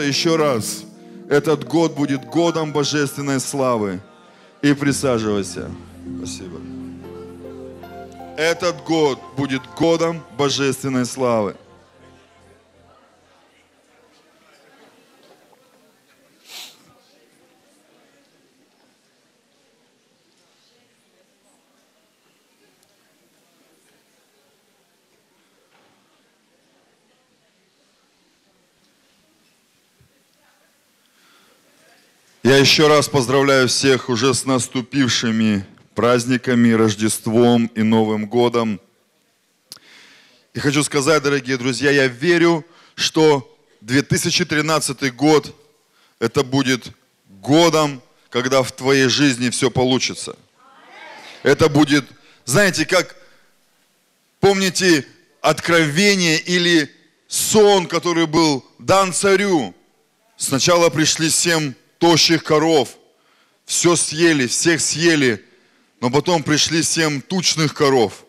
Еще раз, этот год будет годом божественной славы. И присаживайся. Спасибо. Этот год будет годом божественной славы. Я еще раз поздравляю всех уже с наступившими праздниками, Рождеством и Новым годом. И хочу сказать, дорогие друзья, я верю, что 2013 год это будет годом, когда в твоей жизни все получится. Это будет, знаете, как, помните, откровение или сон, который был дан царю. Сначала пришли семь тощих коров. Все съели, всех съели. Но потом пришли семь тучных коров,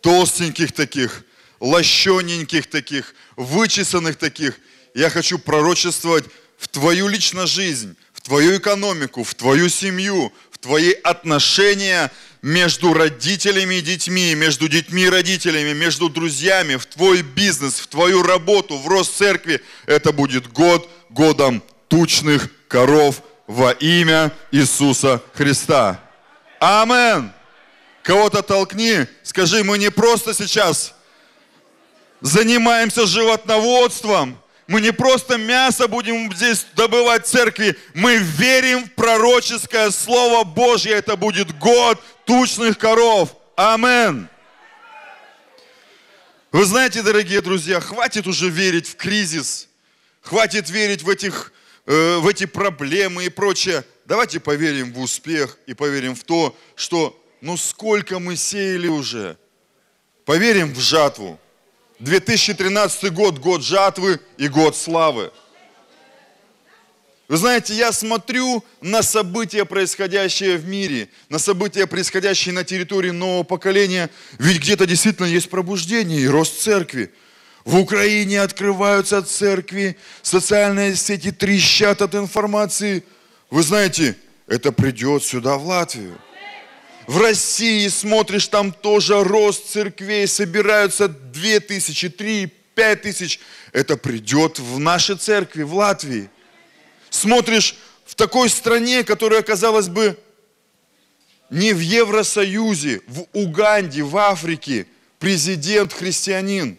толстеньких таких, лощененьких таких, вычесанных таких. Я хочу пророчествовать в твою личную жизнь, в твою экономику, в твою семью, в твои отношения между родителями и детьми, между детьми и родителями, между друзьями, в твой бизнес, в твою работу, в рост церкви. Это будет год годом тучных коров во имя Иисуса Христа. Амен. Кого-то толкни, скажи, мы не просто сейчас занимаемся животноводством, мы не просто мясо будем здесь добывать в церкви, мы верим в пророческое Слово Божье. Это будет год тучных коров. Амен. Вы знаете, дорогие друзья, хватит уже верить в кризис, хватит верить в этих Э, в эти проблемы и прочее. Давайте поверим в успех и поверим в то, что ну сколько мы сеяли уже. Поверим в жатву. 2013 год, год жатвы и год славы. Вы знаете, я смотрю на события, происходящие в мире, на события, происходящие на территории нового поколения, ведь где-то действительно есть пробуждение и рост церкви. В Украине открываются церкви, социальные сети трещат от информации. Вы знаете, это придет сюда, в Латвию. В России, смотришь, там тоже рост церквей, собираются 2 тысячи, 3, 5 тысяч. Это придет в наши церкви, в Латвии. Смотришь, в такой стране, которая, казалось бы, не в Евросоюзе, в Уганде, в Африке, президент христианин.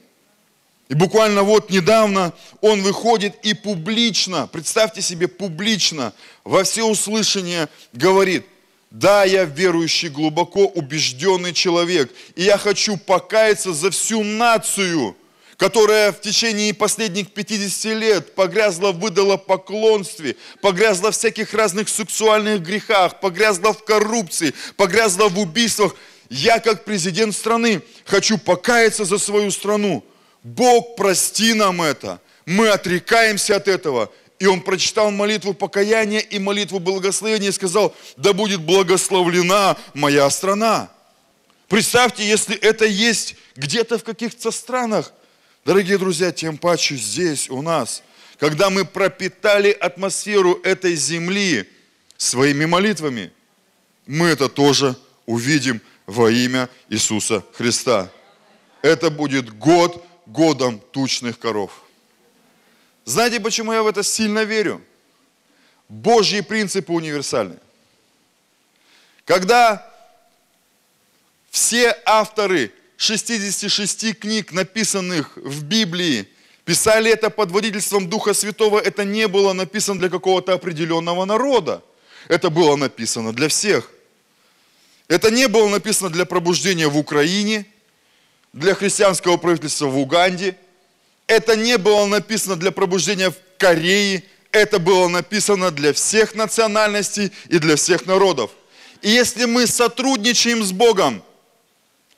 И буквально вот недавно он выходит и публично, представьте себе, публично, во всеуслышание говорит, да, я верующий, глубоко убежденный человек, и я хочу покаяться за всю нацию, которая в течение последних 50 лет погрязла в выдало поклонстве, погрязла в всяких разных сексуальных грехах, погрязла в коррупции, погрязла в убийствах. Я, как президент страны, хочу покаяться за свою страну – Бог, прости нам это. Мы отрекаемся от этого. И он прочитал молитву покаяния и молитву благословения и сказал, да будет благословлена моя страна. Представьте, если это есть где-то в каких-то странах, дорогие друзья, тем паче здесь у нас, когда мы пропитали атмосферу этой земли своими молитвами, мы это тоже увидим во имя Иисуса Христа. Это будет год годом тучных коров. Знаете, почему я в это сильно верю? Божьи принципы универсальны. Когда все авторы 66 книг, написанных в Библии, писали это под водительством Духа Святого, это не было написано для какого-то определенного народа. Это было написано для всех. Это не было написано для пробуждения в Украине – для христианского правительства в Уганде. Это не было написано для пробуждения в Корее. Это было написано для всех национальностей и для всех народов. И если мы сотрудничаем с Богом,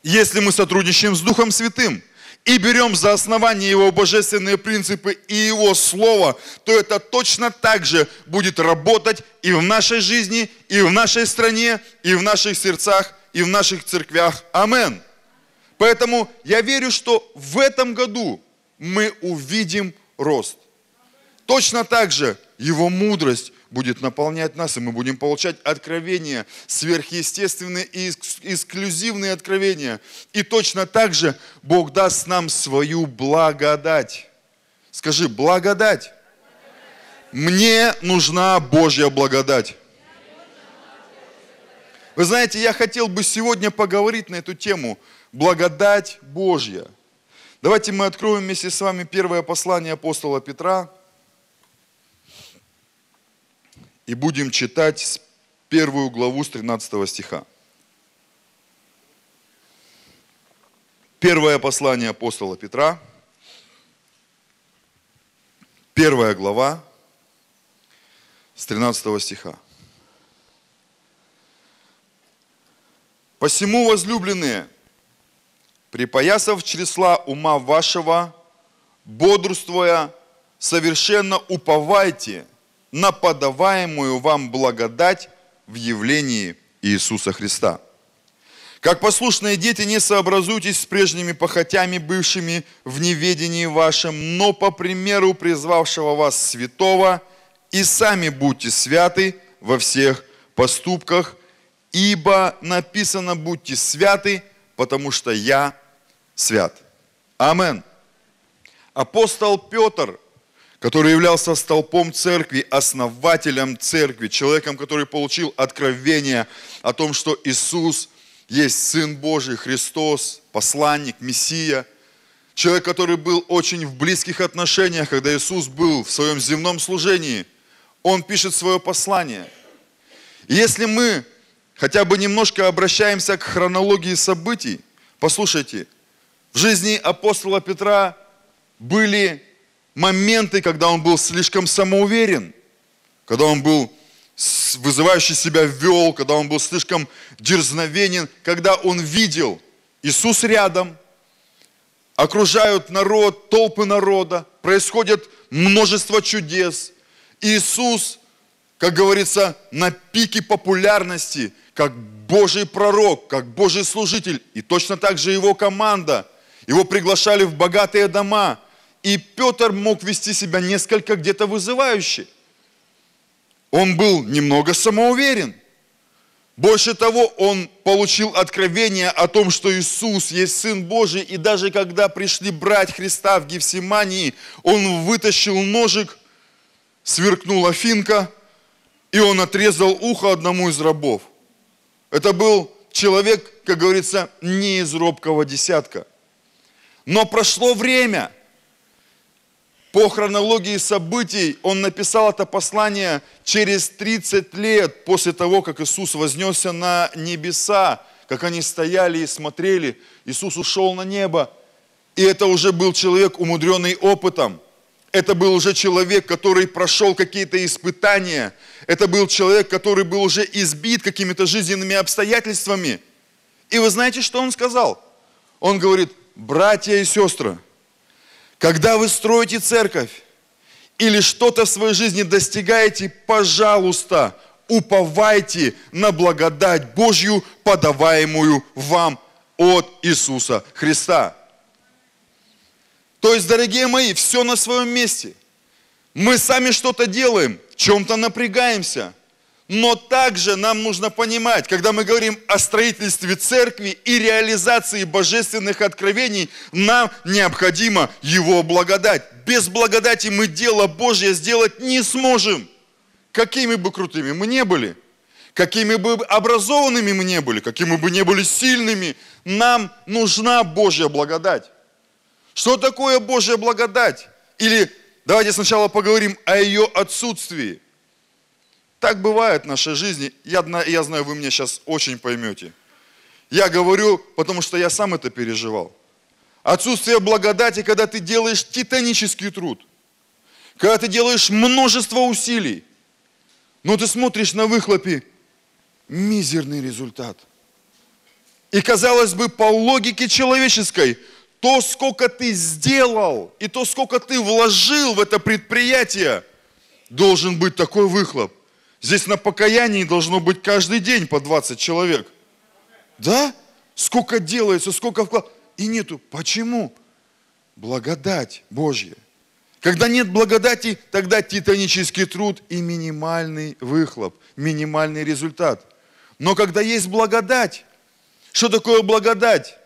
если мы сотрудничаем с Духом Святым – и берем за основание Его божественные принципы и Его Слово, то это точно так же будет работать и в нашей жизни, и в нашей стране, и в наших сердцах, и в наших церквях. Аминь. Поэтому я верю, что в этом году мы увидим рост. Точно так же его мудрость будет наполнять нас, и мы будем получать откровения, сверхъестественные и эксклюзивные откровения. И точно так же Бог даст нам свою благодать. Скажи, благодать. Мне нужна Божья благодать. Вы знаете, я хотел бы сегодня поговорить на эту тему – благодать Божья. Давайте мы откроем вместе с вами первое послание апостола Петра и будем читать первую главу с 13 стиха. Первое послание апостола Петра, первая глава с 13 стиха. Посему, возлюбленные, припоясав чресла ума вашего, бодрствуя, совершенно уповайте на подаваемую вам благодать в явлении Иисуса Христа. Как послушные дети, не сообразуйтесь с прежними похотями, бывшими в неведении вашем, но по примеру призвавшего вас святого, и сами будьте святы во всех поступках, ибо написано «Будьте святы, потому что я свят. Амен. Апостол Петр, который являлся столпом церкви, основателем церкви, человеком, который получил откровение о том, что Иисус есть Сын Божий, Христос, посланник, Мессия. Человек, который был очень в близких отношениях, когда Иисус был в своем земном служении, он пишет свое послание. И если мы хотя бы немножко обращаемся к хронологии событий, послушайте, в жизни апостола Петра были моменты, когда он был слишком самоуверен, когда он был вызывающий себя вел, когда он был слишком дерзновенен, когда он видел Иисус рядом, окружают народ, толпы народа, происходит множество чудес. Иисус, как говорится, на пике популярности, как Божий пророк, как Божий служитель, и точно так же его команда – его приглашали в богатые дома. И Петр мог вести себя несколько где-то вызывающе. Он был немного самоуверен. Больше того, он получил откровение о том, что Иисус есть Сын Божий, и даже когда пришли брать Христа в Гефсимании, он вытащил ножик, сверкнула финка, и он отрезал ухо одному из рабов. Это был человек, как говорится, не из робкого десятка. Но прошло время. По хронологии событий он написал это послание через 30 лет после того, как Иисус вознесся на небеса, как они стояли и смотрели. Иисус ушел на небо. И это уже был человек, умудренный опытом. Это был уже человек, который прошел какие-то испытания. Это был человек, который был уже избит какими-то жизненными обстоятельствами. И вы знаете, что он сказал? Он говорит, братья и сестры, когда вы строите церковь или что-то в своей жизни достигаете, пожалуйста, уповайте на благодать Божью, подаваемую вам от Иисуса Христа. То есть, дорогие мои, все на своем месте. Мы сами что-то делаем, чем-то напрягаемся – но также нам нужно понимать, когда мы говорим о строительстве церкви и реализации божественных откровений, нам необходимо Его благодать. Без благодати мы дело Божье сделать не сможем. Какими бы крутыми мы не были, какими бы образованными мы не были, какими бы не были сильными, нам нужна Божья благодать. Что такое Божья благодать? Или давайте сначала поговорим о ее отсутствии. Так бывает в нашей жизни. Я, я знаю, вы меня сейчас очень поймете. Я говорю, потому что я сам это переживал. Отсутствие благодати, когда ты делаешь титанический труд, когда ты делаешь множество усилий, но ты смотришь на выхлопе мизерный результат. И казалось бы, по логике человеческой, то, сколько ты сделал и то, сколько ты вложил в это предприятие, должен быть такой выхлоп. Здесь на покаянии должно быть каждый день по 20 человек. Да? Сколько делается, сколько вклад. И нету. Почему? Благодать Божья. Когда нет благодати, тогда титанический труд и минимальный выхлоп, минимальный результат. Но когда есть благодать, что такое благодать?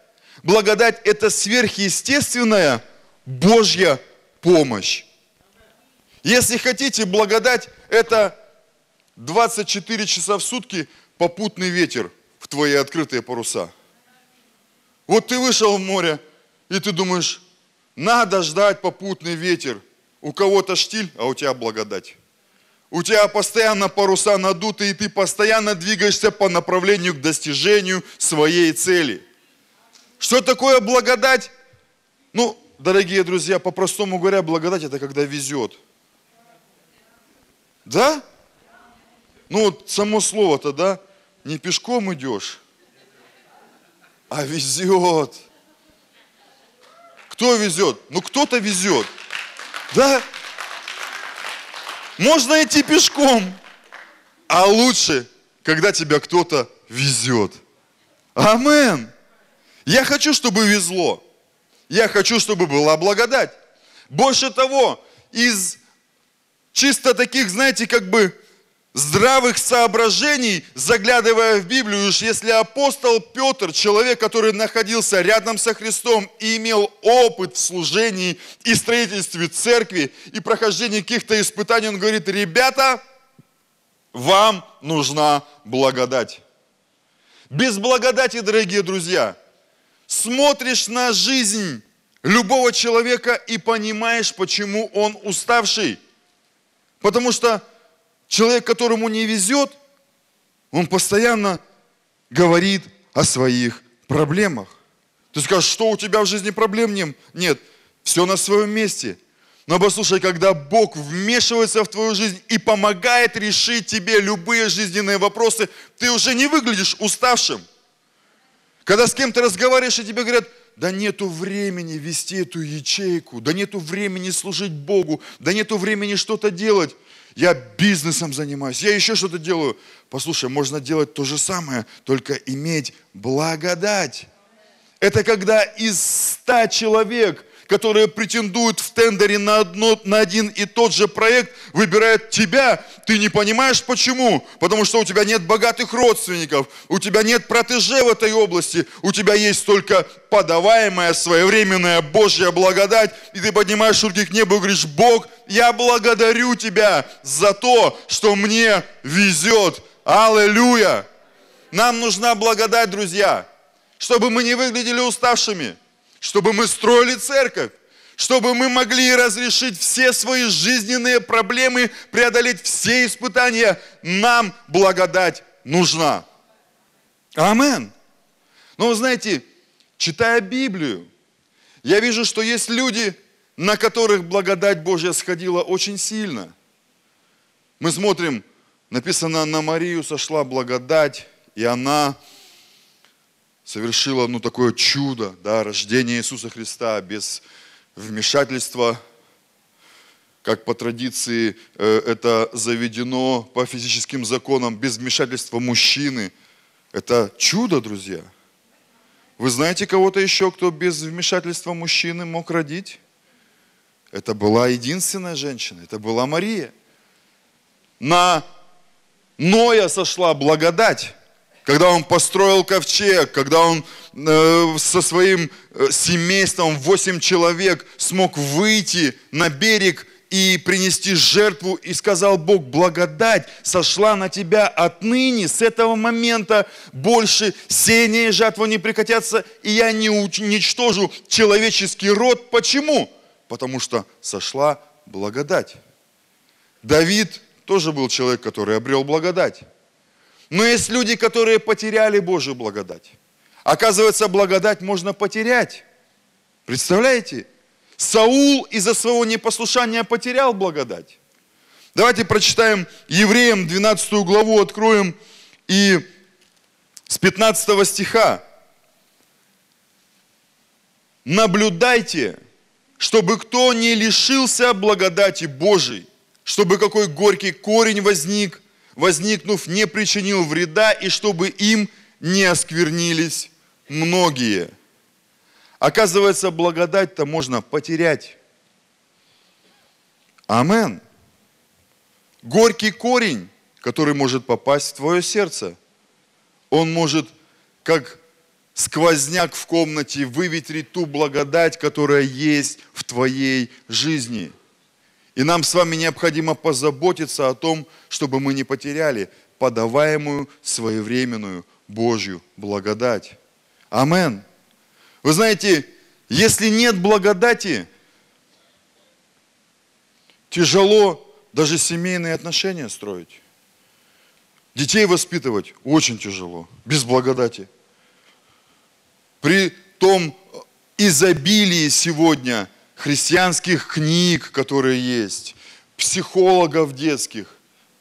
Благодать – это сверхъестественная Божья помощь. Если хотите, благодать – это 24 часа в сутки попутный ветер в твои открытые паруса. Вот ты вышел в море, и ты думаешь, надо ждать попутный ветер. У кого-то штиль, а у тебя благодать. У тебя постоянно паруса надуты, и ты постоянно двигаешься по направлению к достижению своей цели. Что такое благодать? Ну, дорогие друзья, по-простому говоря, благодать это когда везет. Да? Ну вот само слово-то, да, не пешком идешь, а везет. Кто везет? Ну кто-то везет. Да? Можно идти пешком, а лучше, когда тебя кто-то везет. Амен. Я хочу, чтобы везло. Я хочу, чтобы была благодать. Больше того, из чисто таких, знаете, как бы здравых соображений, заглядывая в Библию, уж если апостол Петр, человек, который находился рядом со Христом и имел опыт в служении и строительстве церкви и прохождении каких-то испытаний, он говорит, ребята, вам нужна благодать. Без благодати, дорогие друзья, смотришь на жизнь любого человека и понимаешь, почему он уставший. Потому что Человек, которому не везет, он постоянно говорит о своих проблемах. Ты скажешь, что у тебя в жизни проблем нет? Нет, все на своем месте. Но послушай, когда Бог вмешивается в твою жизнь и помогает решить тебе любые жизненные вопросы, ты уже не выглядишь уставшим. Когда с кем-то разговариваешь, и тебе говорят, да нету времени вести эту ячейку, да нету времени служить Богу, да нету времени что-то делать я бизнесом занимаюсь, я еще что-то делаю. Послушай, можно делать то же самое, только иметь благодать. Это когда из ста человек которые претендуют в тендере на, одно, на один и тот же проект, выбирают тебя. Ты не понимаешь почему? Потому что у тебя нет богатых родственников, у тебя нет протеже в этой области, у тебя есть только подаваемая своевременная Божья благодать, и ты поднимаешь руки к небу и говоришь, Бог, я благодарю Тебя за то, что мне везет. Аллилуйя! Нам нужна благодать, друзья, чтобы мы не выглядели уставшими – чтобы мы строили церковь, чтобы мы могли разрешить все свои жизненные проблемы, преодолеть все испытания. Нам благодать нужна. Амен. Но вы знаете, читая Библию, я вижу, что есть люди, на которых благодать Божья сходила очень сильно. Мы смотрим, написано, на Марию сошла благодать, и она совершила ну, такое чудо, да, рождение Иисуса Христа без вмешательства, как по традиции э, это заведено по физическим законам, без вмешательства мужчины. Это чудо, друзья. Вы знаете кого-то еще, кто без вмешательства мужчины мог родить? Это была единственная женщина, это была Мария. На Ноя сошла благодать когда он построил ковчег, когда он э, со своим э, семейством, 8 человек, смог выйти на берег и принести жертву, и сказал Бог, благодать сошла на тебя отныне, с этого момента больше сение и жатвы не прекратятся, и я не уничтожу человеческий род. Почему? Потому что сошла благодать. Давид тоже был человек, который обрел благодать. Но есть люди, которые потеряли Божью благодать. Оказывается, благодать можно потерять. Представляете? Саул из-за своего непослушания потерял благодать. Давайте прочитаем Евреям 12 главу, откроем и с 15 стиха. Наблюдайте, чтобы кто не лишился благодати Божией, чтобы какой горький корень возник – возникнув, не причинил вреда, и чтобы им не осквернились многие. Оказывается, благодать-то можно потерять. Амен. Горький корень, который может попасть в твое сердце, он может, как сквозняк в комнате, выветрить ту благодать, которая есть в твоей жизни. И нам с вами необходимо позаботиться о том, чтобы мы не потеряли подаваемую своевременную Божью благодать. Амен. Вы знаете, если нет благодати, тяжело даже семейные отношения строить. Детей воспитывать очень тяжело, без благодати. При том э, изобилии сегодня – христианских книг, которые есть, психологов детских.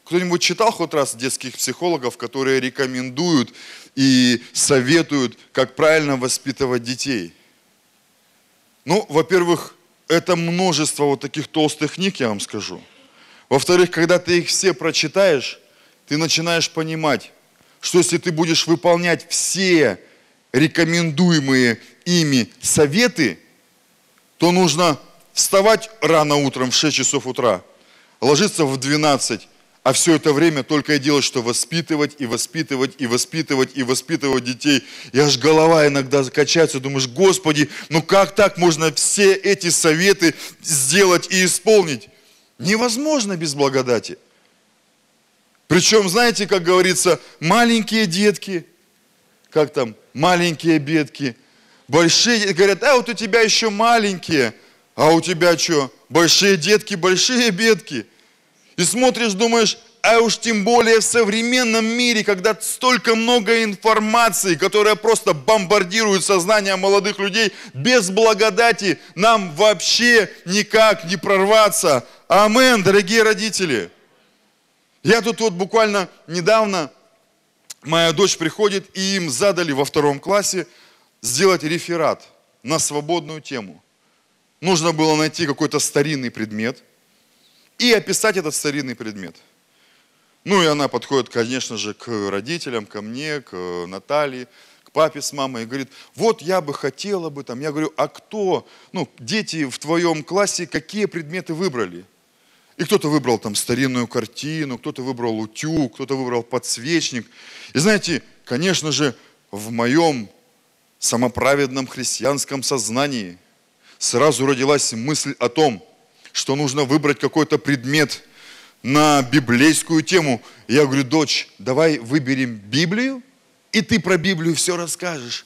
Кто-нибудь читал хоть раз детских психологов, которые рекомендуют и советуют, как правильно воспитывать детей? Ну, во-первых, это множество вот таких толстых книг, я вам скажу. Во-вторых, когда ты их все прочитаешь, ты начинаешь понимать, что если ты будешь выполнять все рекомендуемые ими советы, то нужно вставать рано утром в 6 часов утра, ложиться в 12, а все это время только и делать, что воспитывать и воспитывать и воспитывать и воспитывать детей. И аж голова иногда закачается, думаешь, Господи, ну как так можно все эти советы сделать и исполнить? Невозможно без благодати. Причем, знаете, как говорится, маленькие детки, как там, маленькие бедки – большие, говорят, а вот у тебя еще маленькие, а у тебя что, большие детки, большие бедки. И смотришь, думаешь, а уж тем более в современном мире, когда столько много информации, которая просто бомбардирует сознание молодых людей, без благодати нам вообще никак не прорваться. Амен, дорогие родители. Я тут вот буквально недавно, моя дочь приходит, и им задали во втором классе сделать реферат на свободную тему. Нужно было найти какой-то старинный предмет и описать этот старинный предмет. Ну и она подходит, конечно же, к родителям, ко мне, к Наталье, к папе с мамой и говорит, вот я бы хотела бы там, я говорю, а кто, ну, дети в твоем классе какие предметы выбрали? И кто-то выбрал там старинную картину, кто-то выбрал утюг, кто-то выбрал подсвечник. И знаете, конечно же, в моем самоправедном христианском сознании сразу родилась мысль о том, что нужно выбрать какой-то предмет на библейскую тему. Я говорю, дочь, давай выберем Библию, и ты про Библию все расскажешь.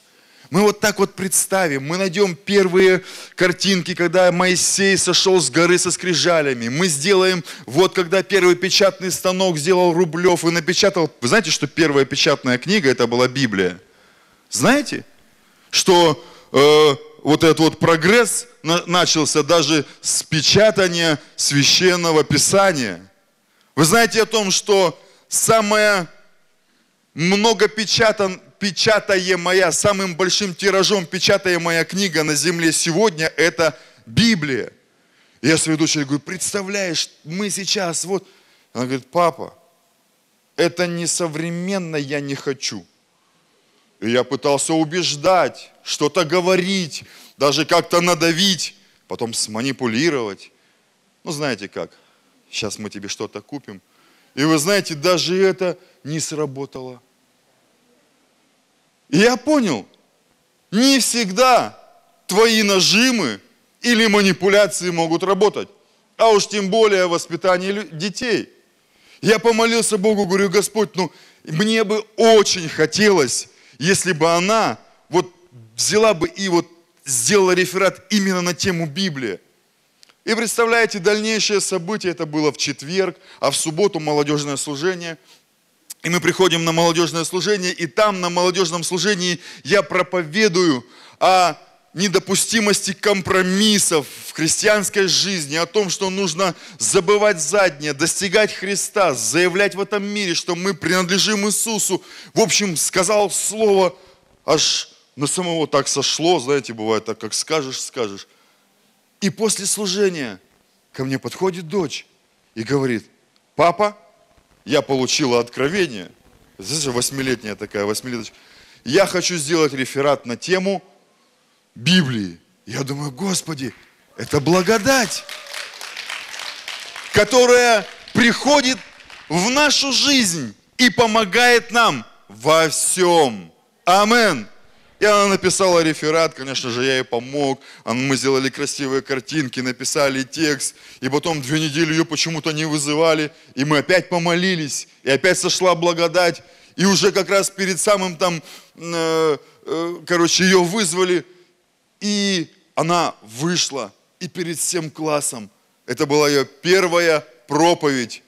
Мы вот так вот представим, мы найдем первые картинки, когда Моисей сошел с горы со скрижалями. Мы сделаем, вот когда первый печатный станок сделал Рублев и напечатал. Вы знаете, что первая печатная книга это была Библия? Знаете? что э, вот этот вот прогресс на, начался даже с печатания священного писания. Вы знаете о том, что самое много печатан, печатаемая, самым большим тиражом печатаемая книга на земле сегодня – это Библия. я своей дочери говорю, представляешь, мы сейчас вот... Она говорит, папа, это несовременно я не хочу – и я пытался убеждать, что-то говорить, даже как-то надавить, потом сманипулировать. Ну, знаете как, сейчас мы тебе что-то купим. И вы знаете, даже это не сработало. И я понял, не всегда твои нажимы или манипуляции могут работать, а уж тем более воспитание детей. Я помолился Богу, говорю, Господь, ну мне бы очень хотелось если бы она вот взяла бы и вот сделала реферат именно на тему Библии. И представляете, дальнейшее событие, это было в четверг, а в субботу молодежное служение. И мы приходим на молодежное служение, и там на молодежном служении я проповедую о недопустимости компромиссов в христианской жизни, о том, что нужно забывать заднее, достигать Христа, заявлять в этом мире, что мы принадлежим Иисусу. В общем, сказал слово, аж на самого так сошло, знаете, бывает так, как скажешь, скажешь. И после служения ко мне подходит дочь и говорит, папа, я получила откровение, здесь же восьмилетняя такая, восьмилеточка, я хочу сделать реферат на тему – Библии. Я думаю, Господи, это благодать, которая приходит в нашу жизнь и помогает нам во всем. Амен. И она написала реферат, конечно же, я ей помог. Мы сделали красивые картинки, написали текст. И потом две недели ее почему-то не вызывали. И мы опять помолились. И опять сошла благодать. И уже как раз перед самым там, э, э, короче, ее вызвали. И она вышла, и перед всем классом. Это была ее первая проповедь.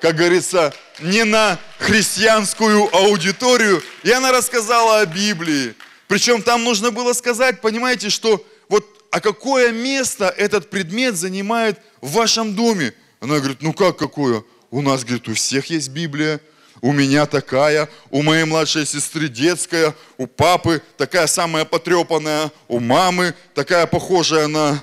Как говорится, не на христианскую аудиторию. И она рассказала о Библии. Причем там нужно было сказать, понимаете, что вот а какое место этот предмет занимает в вашем доме? Она говорит, ну как какое? У нас, говорит, у всех есть Библия у меня такая, у моей младшей сестры детская, у папы такая самая потрепанная, у мамы такая похожая на,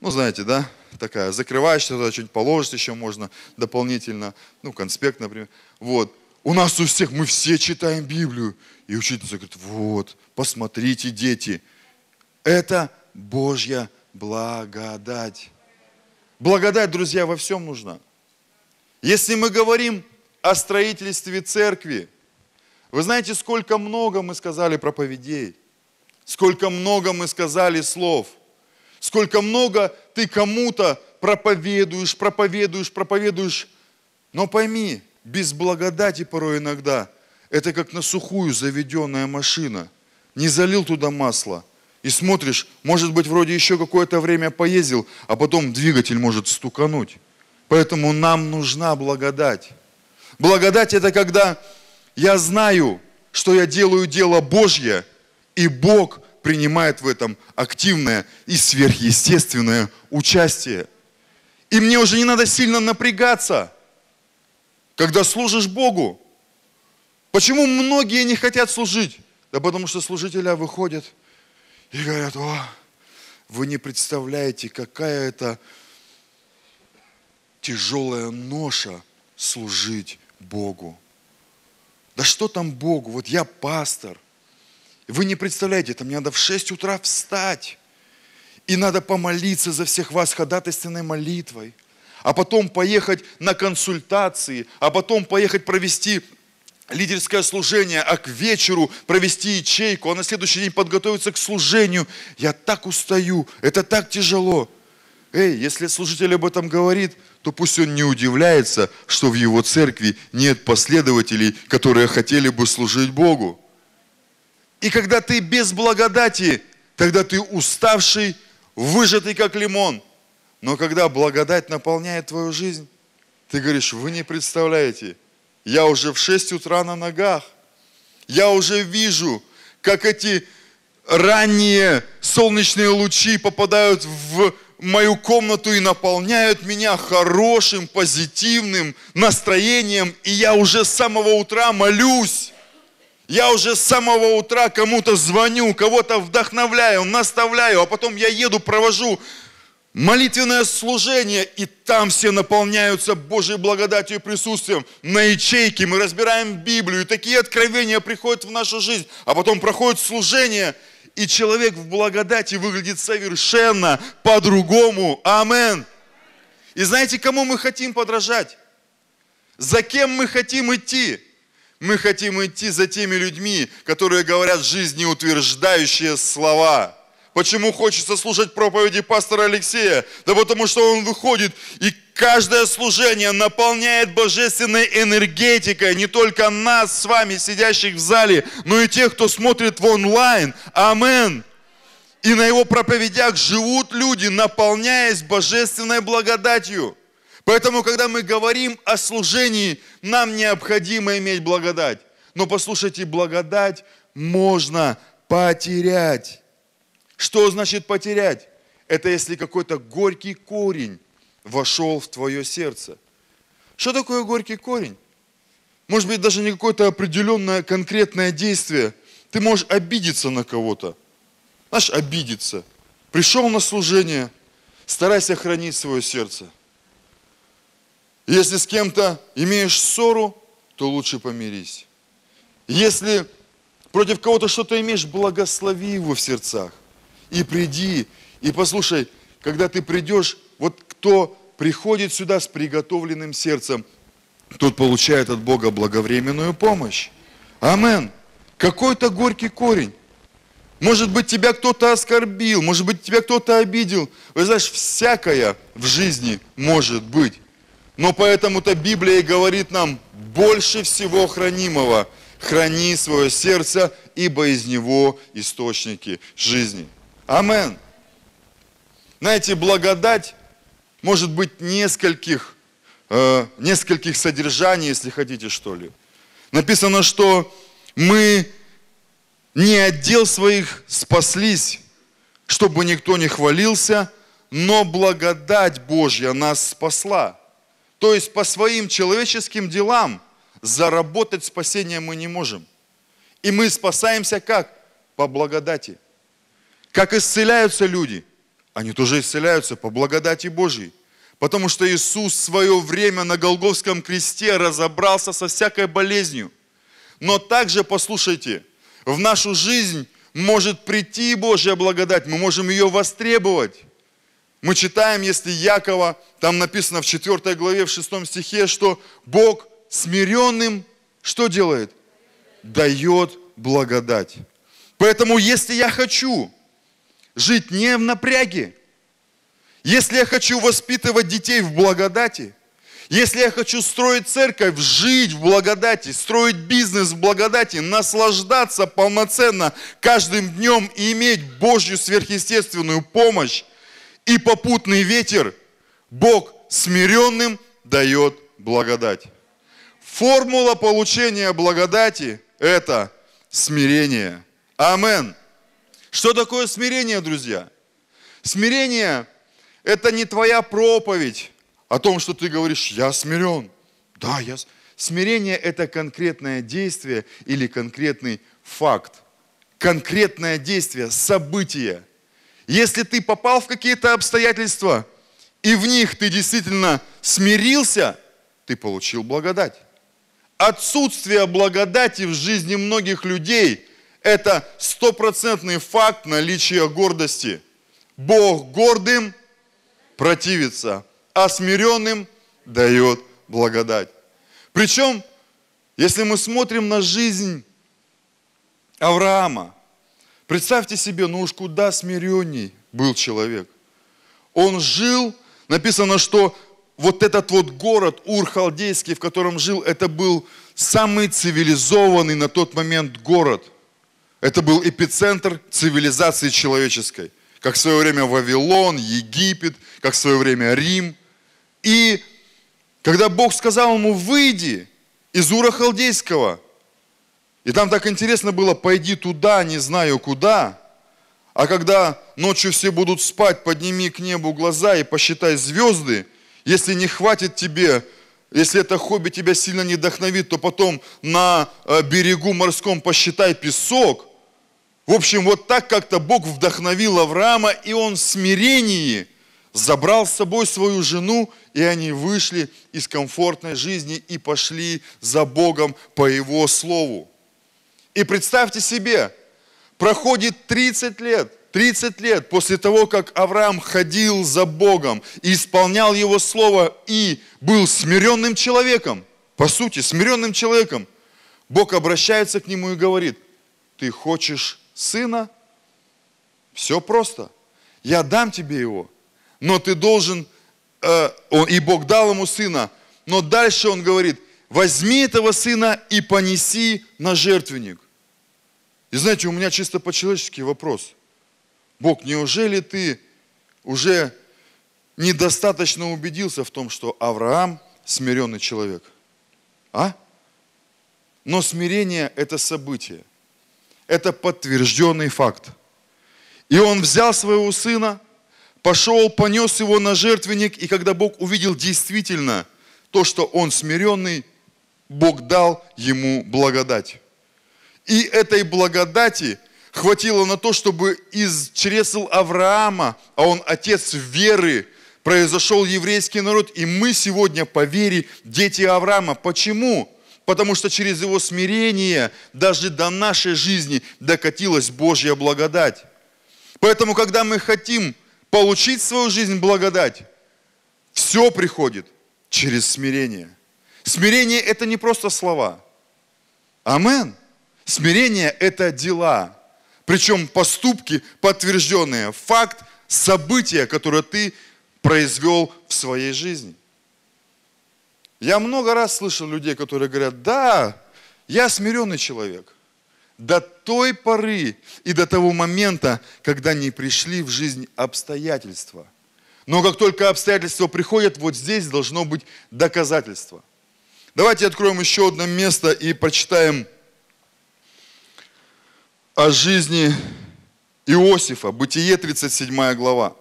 ну знаете, да, такая, закрываешь туда, что-нибудь положить еще можно дополнительно, ну конспект, например, вот. У нас у всех, мы все читаем Библию. И учительница говорит, вот, посмотрите, дети, это Божья благодать. Благодать, друзья, во всем нужна. Если мы говорим о строительстве церкви. Вы знаете, сколько много мы сказали проповедей, сколько много мы сказали слов, сколько много ты кому-то проповедуешь, проповедуешь, проповедуешь. Но пойми, без благодати порой иногда это как на сухую заведенная машина. Не залил туда масло – и смотришь, может быть, вроде еще какое-то время поездил, а потом двигатель может стукануть. Поэтому нам нужна благодать. Благодать – это когда я знаю, что я делаю дело Божье, и Бог принимает в этом активное и сверхъестественное участие. И мне уже не надо сильно напрягаться, когда служишь Богу. Почему многие не хотят служить? Да потому что служителя выходят и говорят, о, вы не представляете, какая это тяжелая ноша служить Богу. Да что там Богу? Вот я пастор. Вы не представляете, это мне надо в 6 утра встать. И надо помолиться за всех вас ходатайственной молитвой. А потом поехать на консультации. А потом поехать провести лидерское служение, а к вечеру провести ячейку, а на следующий день подготовиться к служению. Я так устаю, это так тяжело. Эй, если служитель об этом говорит – то пусть он не удивляется, что в его церкви нет последователей, которые хотели бы служить Богу. И когда ты без благодати, тогда ты уставший, выжатый как лимон. Но когда благодать наполняет твою жизнь, ты говоришь, вы не представляете, я уже в 6 утра на ногах, я уже вижу, как эти ранние солнечные лучи попадают в мою комнату и наполняют меня хорошим, позитивным настроением, и я уже с самого утра молюсь. Я уже с самого утра кому-то звоню, кого-то вдохновляю, наставляю, а потом я еду, провожу молитвенное служение, и там все наполняются Божьей благодатью и присутствием. На ячейке мы разбираем Библию, и такие откровения приходят в нашу жизнь, а потом проходит служение – и человек в благодати выглядит совершенно по-другому. Амен. И знаете, кому мы хотим подражать? За кем мы хотим идти? Мы хотим идти за теми людьми, которые говорят жизнеутверждающие слова. Почему хочется слушать проповеди пастора Алексея? Да потому что он выходит и каждое служение наполняет божественной энергетикой не только нас с вами, сидящих в зале, но и тех, кто смотрит в онлайн. Амин. И на его проповедях живут люди, наполняясь божественной благодатью. Поэтому, когда мы говорим о служении, нам необходимо иметь благодать. Но послушайте, благодать можно потерять. Что значит потерять? Это если какой-то горький корень вошел в твое сердце. Что такое горький корень? Может быть, даже не какое-то определенное конкретное действие. Ты можешь обидеться на кого-то. Знаешь, обидеться. Пришел на служение, старайся хранить свое сердце. Если с кем-то имеешь ссору, то лучше помирись. Если против кого-то что-то имеешь, благослови его в сердцах. И приди, и послушай, когда ты придешь, вот кто приходит сюда с приготовленным сердцем, тот получает от Бога благовременную помощь. Амен. Какой-то горький корень. Может быть, тебя кто-то оскорбил, может быть, тебя кто-то обидел. Вы знаешь, всякое в жизни может быть. Но поэтому-то Библия и говорит нам, больше всего хранимого храни свое сердце, ибо из него источники жизни. Амен. Знаете, благодать может быть, нескольких, э, нескольких содержаний, если хотите, что ли. Написано, что мы не отдел своих спаслись, чтобы никто не хвалился, но благодать Божья нас спасла. То есть по своим человеческим делам заработать спасение мы не можем. И мы спасаемся как? По благодати. Как исцеляются люди – они тоже исцеляются по благодати Божьей. Потому что Иисус в свое время на Голговском кресте разобрался со всякой болезнью. Но также, послушайте, в нашу жизнь может прийти Божья благодать, мы можем ее востребовать. Мы читаем, если Якова, там написано в 4 главе, в 6 стихе, что Бог смиренным что делает? Дает благодать. Поэтому если я хочу, жить не в напряге, если я хочу воспитывать детей в благодати, если я хочу строить церковь, жить в благодати, строить бизнес в благодати, наслаждаться полноценно каждым днем и иметь Божью сверхъестественную помощь и попутный ветер, Бог смиренным дает благодать. Формула получения благодати – это смирение. Аминь. Что такое смирение, друзья? Смирение – это не твоя проповедь о том, что ты говоришь, я смирен. Да, я... Смирение – это конкретное действие или конкретный факт. Конкретное действие, событие. Если ты попал в какие-то обстоятельства, и в них ты действительно смирился, ты получил благодать. Отсутствие благодати в жизни многих людей – это стопроцентный факт наличия гордости. Бог гордым противится, а смиренным дает благодать. Причем, если мы смотрим на жизнь Авраама, представьте себе, ну уж куда смиренней был человек. Он жил, написано, что вот этот вот город Урхалдейский, в котором жил, это был самый цивилизованный на тот момент город – это был эпицентр цивилизации человеческой, как в свое время Вавилон, Египет, как в свое время Рим. И когда Бог сказал ему, выйди из Ура Халдейского, и там так интересно было, пойди туда, не знаю куда, а когда ночью все будут спать, подними к небу глаза и посчитай звезды, если не хватит тебе если это хобби тебя сильно не вдохновит, то потом на э, берегу морском посчитай песок. В общем, вот так как-то Бог вдохновил Авраама, и он в смирении забрал с собой свою жену, и они вышли из комфортной жизни и пошли за Богом по Его Слову. И представьте себе, проходит 30 лет, 30 лет после того, как Авраам ходил за Богом и исполнял Его Слово и был смиренным человеком, по сути, смиренным человеком, Бог обращается к нему и говорит, ты хочешь сына. Все просто. Я дам тебе его, но ты должен, э, он, и Бог дал ему сына, но дальше он говорит, возьми этого сына и понеси на жертвенник. И знаете, у меня чисто по-человечески вопрос. Бог, неужели ты уже недостаточно убедился в том, что Авраам смиренный человек? А? Но смирение – это событие. Это подтвержденный факт. И он взял своего сына, пошел, понес его на жертвенник, и когда Бог увидел действительно то, что он смиренный, Бог дал ему благодать. И этой благодати хватило на то, чтобы из чресл Авраама, а он отец веры, произошел еврейский народ, и мы сегодня по вере дети Авраама. Почему? Почему? потому что через его смирение даже до нашей жизни докатилась Божья благодать. Поэтому, когда мы хотим получить в свою жизнь благодать, все приходит через смирение. Смирение – это не просто слова. Амен. Смирение – это дела. Причем поступки, подтвержденные, факт, события, которое ты произвел в своей жизни. Я много раз слышал людей, которые говорят, да, я смиренный человек. До той поры и до того момента, когда не пришли в жизнь обстоятельства. Но как только обстоятельства приходят, вот здесь должно быть доказательство. Давайте откроем еще одно место и прочитаем о жизни Иосифа. Бытие 37 глава.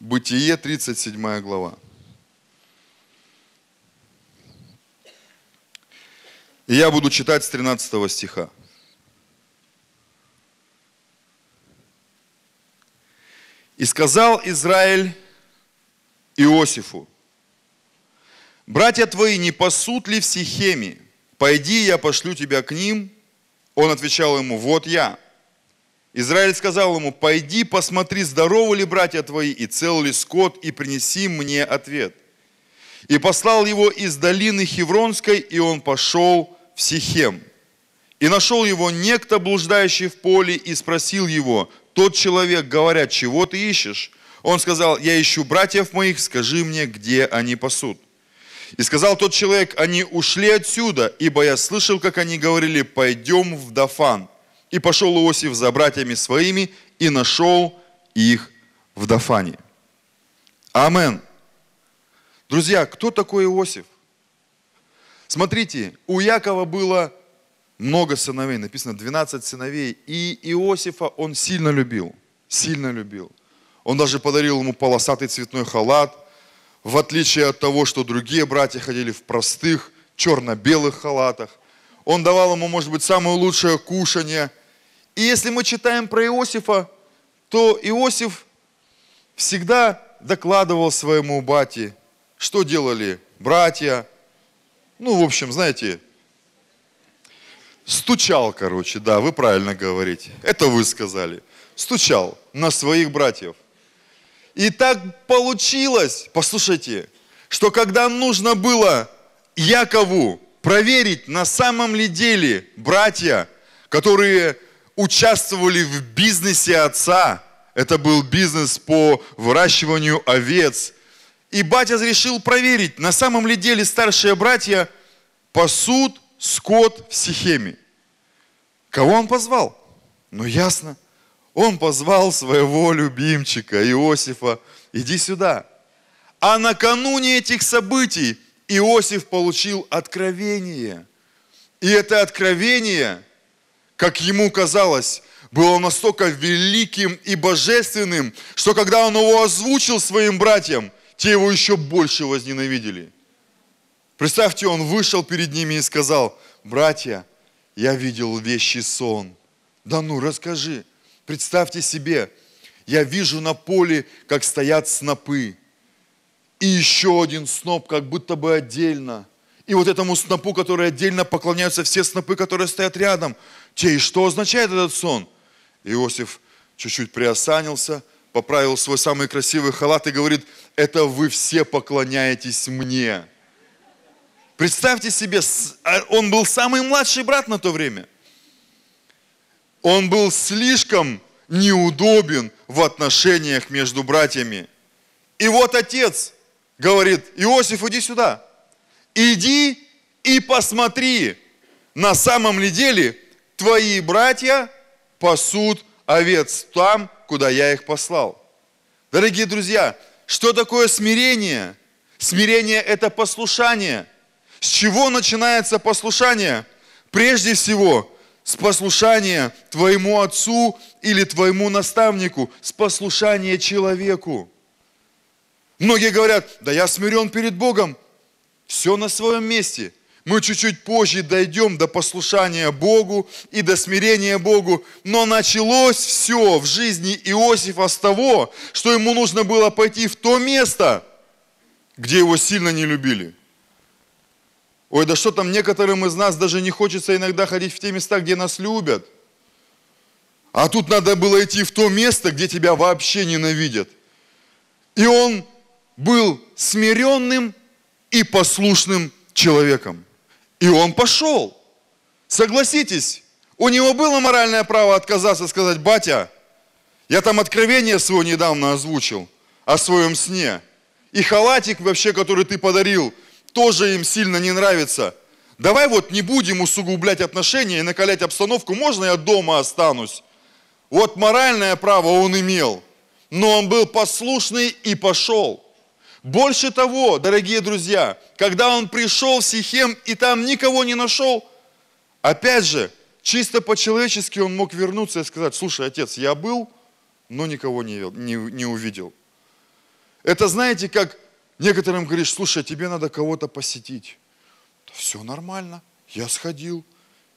Бытие 37 глава. И я буду читать с 13 стиха. И сказал Израиль Иосифу, «Братья твои, не пасут ли в Сихеме? Пойди, я пошлю тебя к ним». Он отвечал ему, «Вот я». Израиль сказал ему, «Пойди, посмотри, здоровы ли братья твои, и цел ли скот, и принеси мне ответ». И послал его из долины Хевронской, и он пошел в Сихем. И нашел его некто, блуждающий в поле, и спросил его, тот человек, говоря, чего ты ищешь? Он сказал, я ищу братьев моих, скажи мне, где они пасут. И сказал тот человек, они ушли отсюда, ибо я слышал, как они говорили, пойдем в Дафан. И пошел Иосиф за братьями своими и нашел их в Дафане. Амен. Друзья, кто такой Иосиф? Смотрите, у Якова было много сыновей, написано 12 сыновей. И Иосифа он сильно любил, сильно любил. Он даже подарил ему полосатый цветной халат, в отличие от того, что другие братья ходили в простых черно-белых халатах. Он давал ему, может быть, самое лучшее кушание. И если мы читаем про Иосифа, то Иосиф всегда докладывал своему бате, что делали братья, ну, в общем, знаете, стучал, короче, да, вы правильно говорите. Это вы сказали. Стучал на своих братьев. И так получилось, послушайте, что когда нужно было Якову проверить, на самом ли деле братья, которые участвовали в бизнесе отца, это был бизнес по выращиванию овец, и батя решил проверить, на самом ли деле старшие братья пасут скот в Сихеме. Кого он позвал? Ну ясно, он позвал своего любимчика Иосифа, иди сюда. А накануне этих событий Иосиф получил откровение. И это откровение, как ему казалось, было настолько великим и божественным, что когда он его озвучил своим братьям – те его еще больше возненавидели. Представьте, он вышел перед ними и сказал, братья, я видел вещий сон. Да ну, расскажи. Представьте себе, я вижу на поле, как стоят снопы. И еще один сноп, как будто бы отдельно. И вот этому снопу, который отдельно поклоняются все снопы, которые стоят рядом. Те, и что означает этот сон? Иосиф чуть-чуть приосанился – поправил свой самый красивый халат и говорит, это вы все поклоняетесь мне. Представьте себе, а, он был самый младший брат на то время. Он был слишком неудобен в отношениях между братьями. И вот отец говорит, Иосиф, иди сюда. Иди и посмотри, на самом ли деле твои братья пасут овец там, куда я их послал. Дорогие друзья, что такое смирение? Смирение – это послушание. С чего начинается послушание? Прежде всего, с послушания твоему отцу или твоему наставнику, с послушания человеку. Многие говорят, да я смирен перед Богом, все на своем месте – мы чуть-чуть позже дойдем до послушания Богу и до смирения Богу. Но началось все в жизни Иосифа с того, что ему нужно было пойти в то место, где его сильно не любили. Ой, да что там, некоторым из нас даже не хочется иногда ходить в те места, где нас любят. А тут надо было идти в то место, где тебя вообще ненавидят. И он был смиренным и послушным человеком. И он пошел. Согласитесь, у него было моральное право отказаться сказать, батя, я там откровение свое недавно озвучил о своем сне. И халатик вообще, который ты подарил, тоже им сильно не нравится. Давай вот не будем усугублять отношения и накалять обстановку. Можно я дома останусь? Вот моральное право он имел, но он был послушный и пошел. Больше того, дорогие друзья, когда он пришел в Сихем и там никого не нашел, опять же, чисто по-человечески он мог вернуться и сказать, слушай, отец, я был, но никого не, не, не увидел. Это знаете, как некоторым говоришь, слушай, тебе надо кого-то посетить. Да все нормально, я сходил,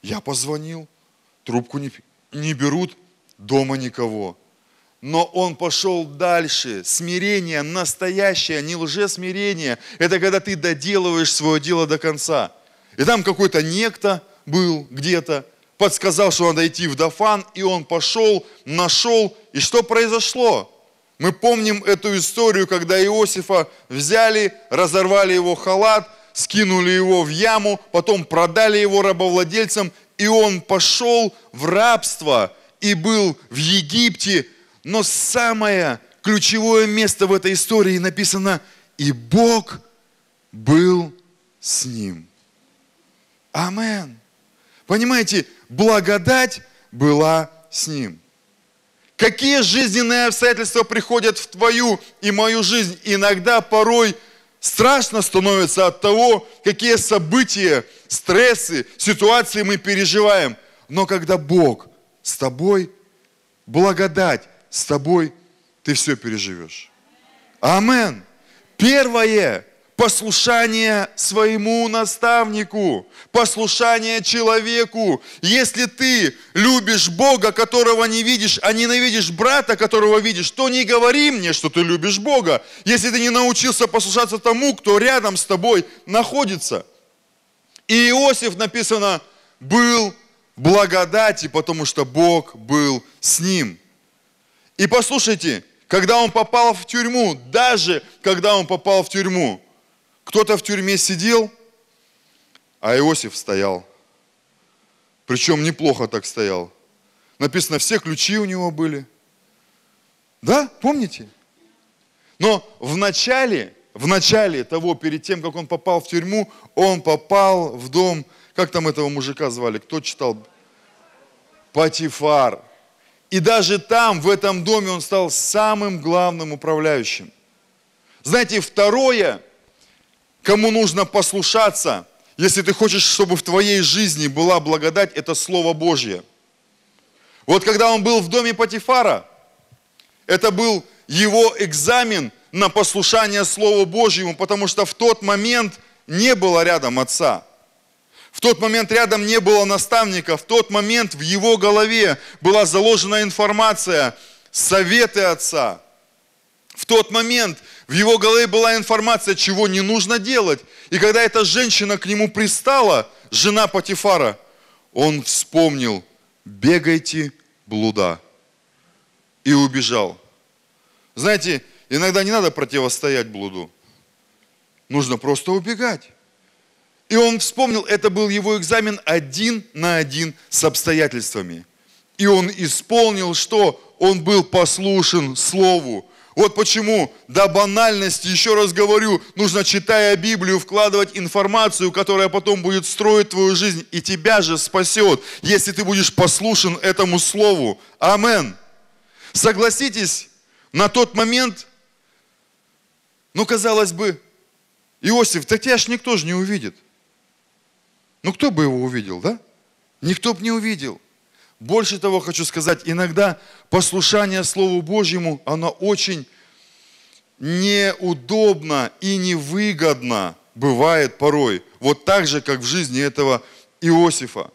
я позвонил, трубку не, не берут, дома никого. Но он пошел дальше. Смирение настоящее, не лжесмирение. Это когда ты доделываешь свое дело до конца. И там какой-то некто был где-то, подсказал, что надо идти в Дафан, и он пошел, нашел. И что произошло? Мы помним эту историю, когда Иосифа взяли, разорвали его халат, скинули его в яму, потом продали его рабовладельцам, и он пошел в рабство и был в Египте но самое ключевое место в этой истории написано «И Бог был с ним». Амен. Понимаете, благодать была с ним. Какие жизненные обстоятельства приходят в твою и мою жизнь? Иногда, порой, страшно становится от того, какие события, стрессы, ситуации мы переживаем. Но когда Бог с тобой, благодать, с тобой, ты все переживешь. Амен. Первое – послушание своему наставнику, послушание человеку. Если ты любишь Бога, которого не видишь, а ненавидишь брата, которого видишь, то не говори мне, что ты любишь Бога, если ты не научился послушаться тому, кто рядом с тобой находится. И Иосиф, написано, был благодати, потому что Бог был с ним – и послушайте, когда он попал в тюрьму, даже когда он попал в тюрьму, кто-то в тюрьме сидел, а Иосиф стоял. Причем неплохо так стоял. Написано, все ключи у него были. Да, помните? Но в начале, в начале того, перед тем, как он попал в тюрьму, он попал в дом, как там этого мужика звали, кто читал? Патифар. И даже там, в этом доме, он стал самым главным управляющим. Знаете, второе, кому нужно послушаться, если ты хочешь, чтобы в твоей жизни была благодать, это Слово Божье. Вот когда он был в доме Патифара, это был его экзамен на послушание Слову Божьему, потому что в тот момент не было рядом отца – тот момент рядом не было наставника, в тот момент в его голове была заложена информация, советы отца. В тот момент в его голове была информация, чего не нужно делать. И когда эта женщина к нему пристала, жена Патифара, он вспомнил, бегайте блуда. И убежал. Знаете, иногда не надо противостоять блуду. Нужно просто убегать. И он вспомнил, это был его экзамен один на один с обстоятельствами. И он исполнил что? Он был послушен Слову. Вот почему до банальности, еще раз говорю, нужно, читая Библию, вкладывать информацию, которая потом будет строить твою жизнь и тебя же спасет, если ты будешь послушен этому слову. Амен. Согласитесь, на тот момент, ну, казалось бы, Иосиф, так тебя ж никто же не увидит. Ну кто бы его увидел, да? Никто бы не увидел. Больше того хочу сказать, иногда послушание Слову Божьему, оно очень неудобно и невыгодно бывает порой. Вот так же, как в жизни этого Иосифа.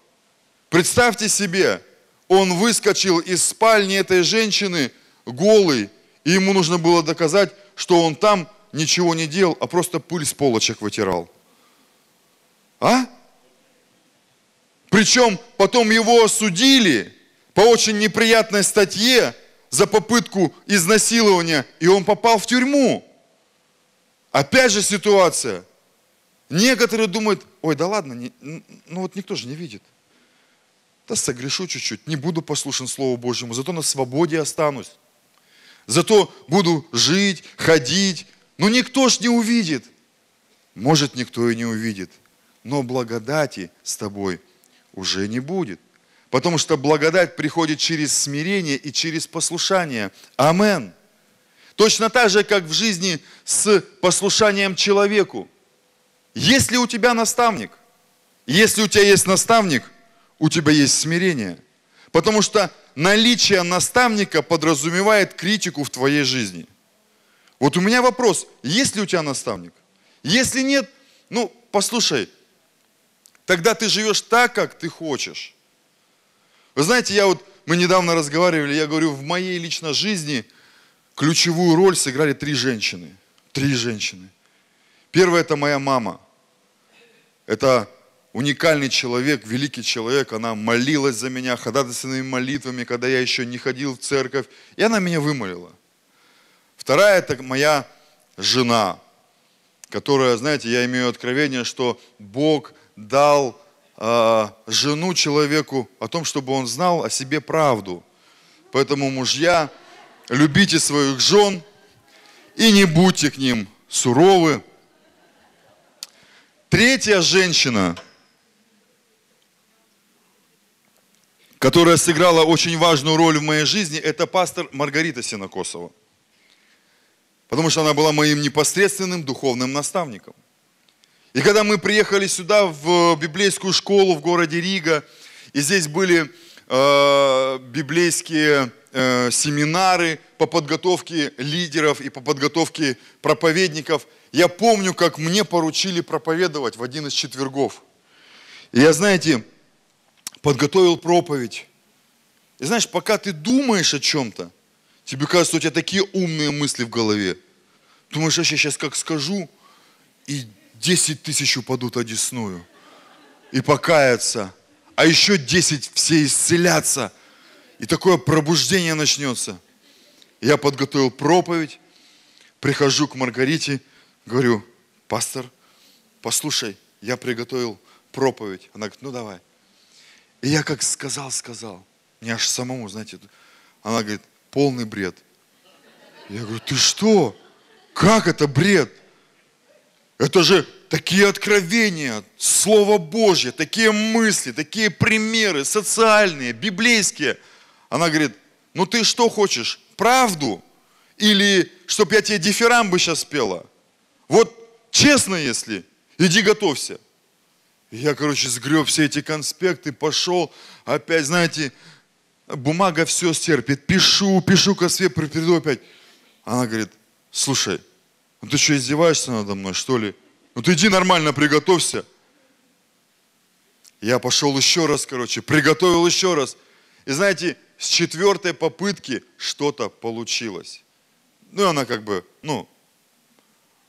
Представьте себе, он выскочил из спальни этой женщины голый, и ему нужно было доказать, что он там ничего не делал, а просто пыль с полочек вытирал. А? Причем потом его осудили по очень неприятной статье за попытку изнасилования, и он попал в тюрьму. Опять же ситуация. Некоторые думают, ой, да ладно, не, ну вот никто же не видит. Да согрешу чуть-чуть, не буду послушен Слову Божьему, зато на свободе останусь. Зато буду жить, ходить, но никто ж не увидит. Может, никто и не увидит, но благодати с тобой уже не будет. Потому что благодать приходит через смирение и через послушание. Амен. Точно так же, как в жизни с послушанием человеку. Есть ли у тебя наставник? Если у тебя есть наставник, у тебя есть смирение. Потому что наличие наставника подразумевает критику в твоей жизни. Вот у меня вопрос, есть ли у тебя наставник? Если нет, ну, послушай, Тогда ты живешь так, как ты хочешь. Вы знаете, я вот, мы недавно разговаривали, я говорю, в моей личной жизни ключевую роль сыграли три женщины. Три женщины. Первая – это моя мама. Это уникальный человек, великий человек. Она молилась за меня ходатайственными молитвами, когда я еще не ходил в церковь. И она меня вымолила. Вторая – это моя жена, которая, знаете, я имею откровение, что Бог дал э, жену человеку о том, чтобы он знал о себе правду. Поэтому, мужья, любите своих жен и не будьте к ним суровы. Третья женщина, которая сыграла очень важную роль в моей жизни, это пастор Маргарита Синокосова. Потому что она была моим непосредственным духовным наставником. И когда мы приехали сюда, в э, библейскую школу в городе Рига, и здесь были э, библейские э, семинары по подготовке лидеров и по подготовке проповедников, я помню, как мне поручили проповедовать в один из четвергов. И я, знаете, подготовил проповедь. И знаешь, пока ты думаешь о чем-то, тебе кажется, у тебя такие умные мысли в голове. Думаешь, я сейчас как скажу, и 10 тысяч упадут одесную и покаятся, а еще 10 все исцелятся, и такое пробуждение начнется. Я подготовил проповедь, прихожу к Маргарите, говорю, пастор, послушай, я приготовил проповедь. Она говорит, ну давай. И я как сказал, сказал. Мне аж самому, знаете, она говорит, полный бред. Я говорю, ты что? Как это бред? Это же такие откровения, Слово Божье, такие мысли, такие примеры социальные, библейские. Она говорит, ну ты что хочешь, правду? Или чтоб я тебе дифирамбы сейчас спела? Вот честно если, иди готовься. Я, короче, сгреб все эти конспекты, пошел, опять, знаете, бумага все стерпит, пишу, пишу ко свет, приду опять. Она говорит, слушай, ну ты что, издеваешься надо мной, что ли? Ну ты иди нормально приготовься. Я пошел еще раз, короче, приготовил еще раз. И знаете, с четвертой попытки что-то получилось. Ну и она как бы, ну,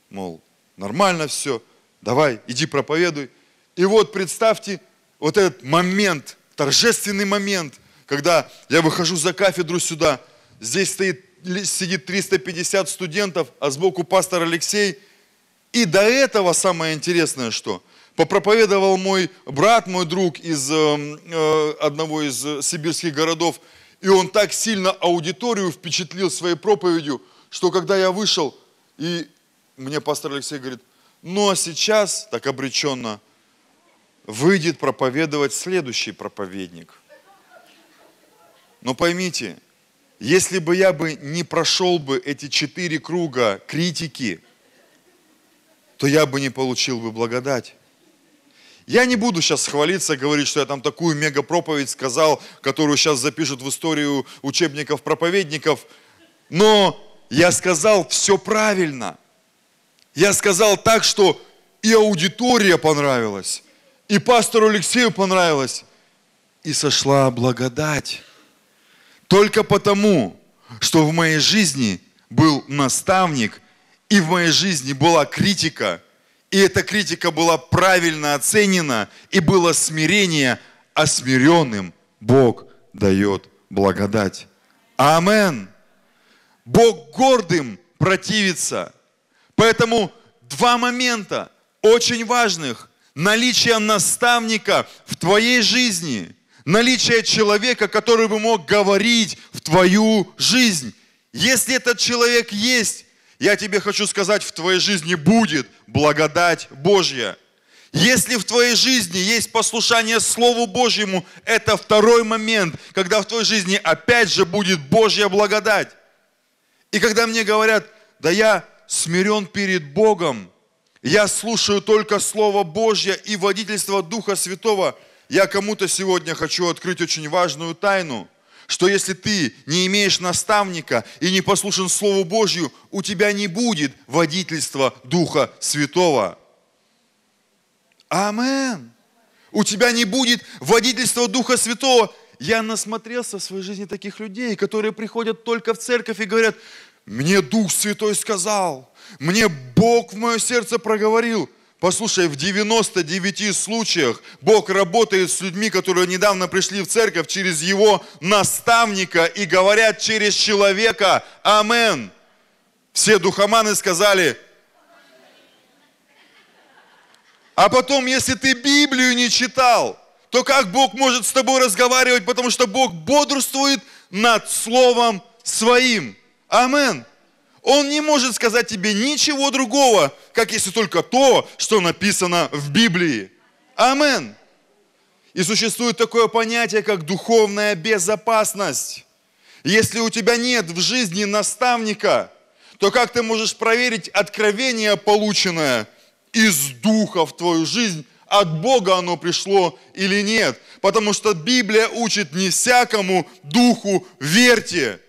мол, нормально все, давай, иди проповедуй. И вот представьте, вот этот момент, торжественный момент, когда я выхожу за кафедру сюда, здесь стоит сидит 350 студентов, а сбоку пастор Алексей. И до этого самое интересное, что попроповедовал мой брат, мой друг из э, э одного из э, сибирских городов, и он так сильно аудиторию впечатлил своей проповедью, что когда я вышел, и мне пастор Алексей говорит, ну а сейчас, так обреченно, выйдет проповедовать следующий проповедник. Но поймите, если бы я бы не прошел бы эти четыре круга критики, то я бы не получил бы благодать. Я не буду сейчас хвалиться, говорить, что я там такую мега проповедь сказал, которую сейчас запишут в историю учебников проповедников, но я сказал все правильно. Я сказал так, что и аудитория понравилась, и пастору Алексею понравилось, и сошла благодать. Только потому, что в моей жизни был наставник, и в моей жизни была критика, и эта критика была правильно оценена, и было смирение, а смиренным Бог дает благодать. Амен. Бог гордым противится. Поэтому два момента очень важных. Наличие наставника в твоей жизни – наличие человека, который бы мог говорить в твою жизнь. Если этот человек есть, я тебе хочу сказать, в твоей жизни будет благодать Божья. Если в твоей жизни есть послушание Слову Божьему, это второй момент, когда в твоей жизни опять же будет Божья благодать. И когда мне говорят, да я смирен перед Богом, я слушаю только Слово Божье и водительство Духа Святого – я кому-то сегодня хочу открыть очень важную тайну, что если ты не имеешь наставника и не послушен Слову Божью, у тебя не будет водительства Духа Святого. Амен. У тебя не будет водительства Духа Святого. Я насмотрелся в своей жизни таких людей, которые приходят только в церковь и говорят, мне Дух Святой сказал, мне Бог в мое сердце проговорил – Послушай, в 99 случаях Бог работает с людьми, которые недавно пришли в церковь через его наставника и говорят через человека «Амен». Все духоманы сказали А потом, если ты Библию не читал, то как Бог может с тобой разговаривать, потому что Бог бодрствует над Словом Своим. Аминь. Он не может сказать тебе ничего другого, как если только то, что написано в Библии. Амен. И существует такое понятие, как духовная безопасность. Если у тебя нет в жизни наставника, то как ты можешь проверить откровение, полученное из духа в твою жизнь, от Бога оно пришло или нет? Потому что Библия учит не всякому духу верьте.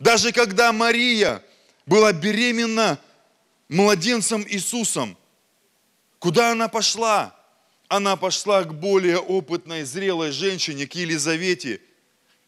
Даже когда Мария была беременна младенцем Иисусом, куда она пошла? Она пошла к более опытной, зрелой женщине, к Елизавете –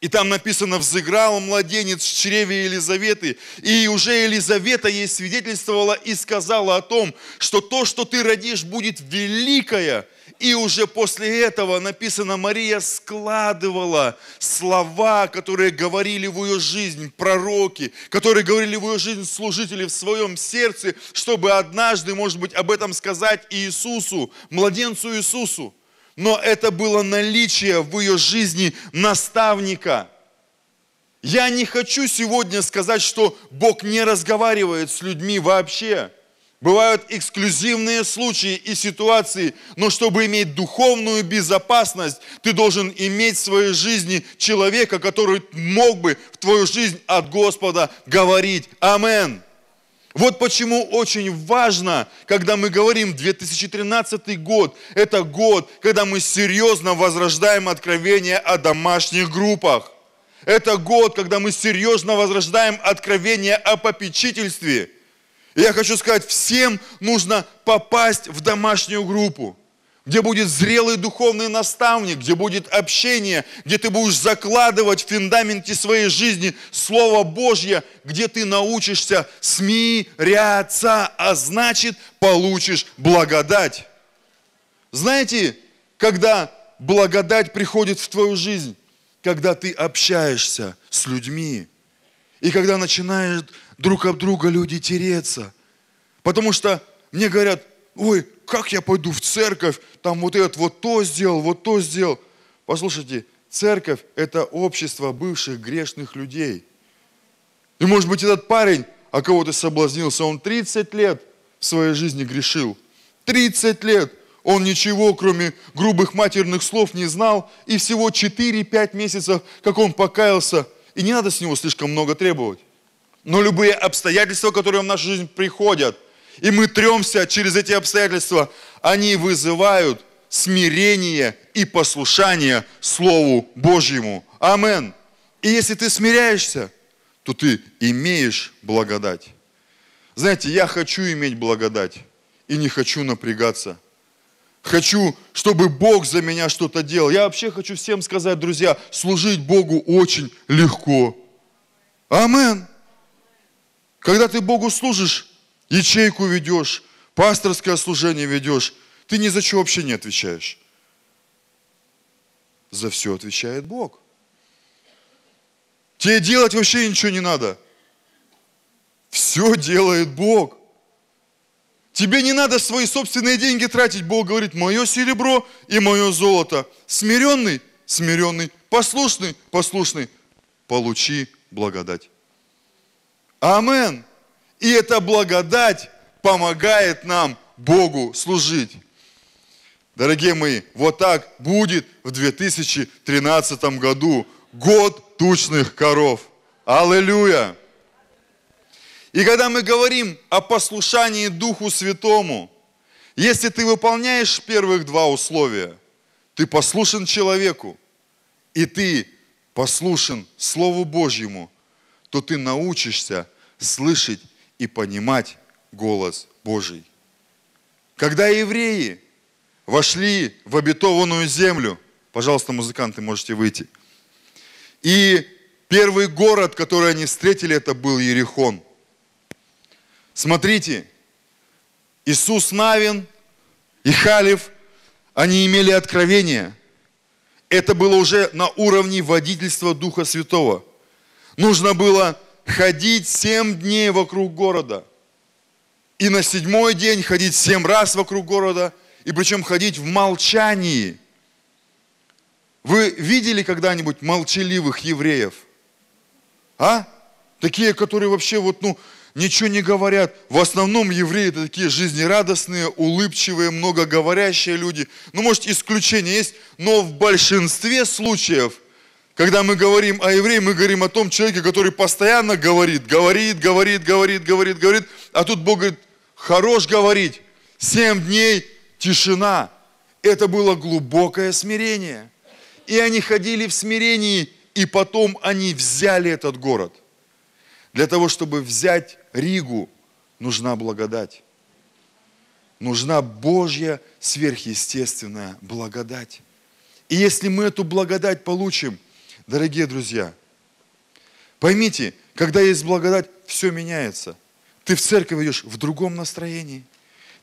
и там написано, взыграл младенец в чреве Елизаветы. И уже Елизавета ей свидетельствовала и сказала о том, что то, что ты родишь, будет великое и уже после этого написано, Мария складывала слова, которые говорили в ее жизнь пророки, которые говорили в ее жизнь служители в своем сердце, чтобы однажды, может быть, об этом сказать Иисусу, младенцу Иисусу. Но это было наличие в ее жизни наставника. Я не хочу сегодня сказать, что Бог не разговаривает с людьми вообще. Бывают эксклюзивные случаи и ситуации, но чтобы иметь духовную безопасность, ты должен иметь в своей жизни человека, который мог бы в твою жизнь от Господа говорить «Амен». Вот почему очень важно, когда мы говорим 2013 год, это год, когда мы серьезно возрождаем откровение о домашних группах. Это год, когда мы серьезно возрождаем откровение о попечительстве – и я хочу сказать, всем нужно попасть в домашнюю группу, где будет зрелый духовный наставник, где будет общение, где ты будешь закладывать в фундаменте своей жизни Слово Божье, где ты научишься смиряться, а значит получишь благодать. Знаете, когда благодать приходит в твою жизнь, когда ты общаешься с людьми, и когда начинаешь друг об друга люди тереться. Потому что мне говорят, ой, как я пойду в церковь, там вот этот вот то сделал, вот то сделал. Послушайте, церковь – это общество бывших грешных людей. И может быть этот парень, о а кого ты соблазнился, он 30 лет в своей жизни грешил. 30 лет он ничего, кроме грубых матерных слов, не знал. И всего 4-5 месяцев, как он покаялся. И не надо с него слишком много требовать но любые обстоятельства, которые в нашу жизнь приходят, и мы тремся через эти обстоятельства, они вызывают смирение и послушание Слову Божьему. Амен. И если ты смиряешься, то ты имеешь благодать. Знаете, я хочу иметь благодать и не хочу напрягаться. Хочу, чтобы Бог за меня что-то делал. Я вообще хочу всем сказать, друзья, служить Богу очень легко. Аминь. Когда ты Богу служишь, ячейку ведешь, пасторское служение ведешь, ты ни за что вообще не отвечаешь. За все отвечает Бог. Тебе делать вообще ничего не надо. Все делает Бог. Тебе не надо свои собственные деньги тратить. Бог говорит, мое серебро и мое золото. Смиренный, смиренный, послушный, послушный. Получи благодать. Амен. И эта благодать помогает нам Богу служить. Дорогие мои, вот так будет в 2013 году. Год тучных коров. Аллилуйя! И когда мы говорим о послушании Духу Святому, если ты выполняешь первых два условия, ты послушен человеку, и ты послушен Слову Божьему, то ты научишься слышать и понимать голос Божий. Когда евреи вошли в обетованную землю, пожалуйста, музыканты, можете выйти, и первый город, который они встретили, это был Ерехон. Смотрите, Иисус Навин и Халев, они имели откровение. Это было уже на уровне водительства Духа Святого – Нужно было ходить семь дней вокруг города. И на седьмой день ходить семь раз вокруг города. И причем ходить в молчании. Вы видели когда-нибудь молчаливых евреев? А? Такие, которые вообще вот, ну, ничего не говорят. В основном евреи это такие жизнерадостные, улыбчивые, многоговорящие люди. Ну, может, исключения есть, но в большинстве случаев когда мы говорим о евреи, мы говорим о том человеке, который постоянно говорит, говорит, говорит, говорит, говорит, говорит. А тут Бог говорит, хорош говорить. Семь дней тишина. Это было глубокое смирение. И они ходили в смирении, и потом они взяли этот город. Для того, чтобы взять Ригу, нужна благодать. Нужна Божья сверхъестественная благодать. И если мы эту благодать получим, Дорогие друзья, поймите, когда есть благодать, все меняется. Ты в церковь идешь в другом настроении.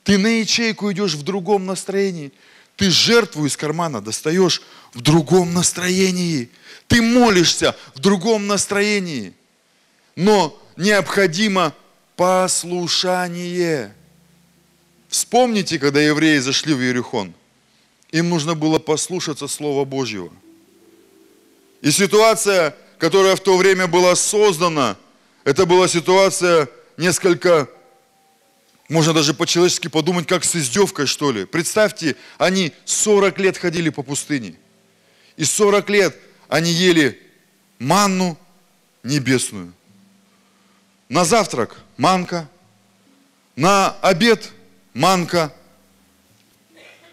Ты на ячейку идешь в другом настроении. Ты жертву из кармана достаешь в другом настроении. Ты молишься в другом настроении. Но необходимо послушание. Вспомните, когда евреи зашли в Иерихон. Им нужно было послушаться Слова Божьего – и ситуация, которая в то время была создана, это была ситуация несколько, можно даже по-человечески подумать, как с издевкой, что ли. Представьте, они 40 лет ходили по пустыне. И 40 лет они ели манну небесную. На завтрак манка, на обед манка,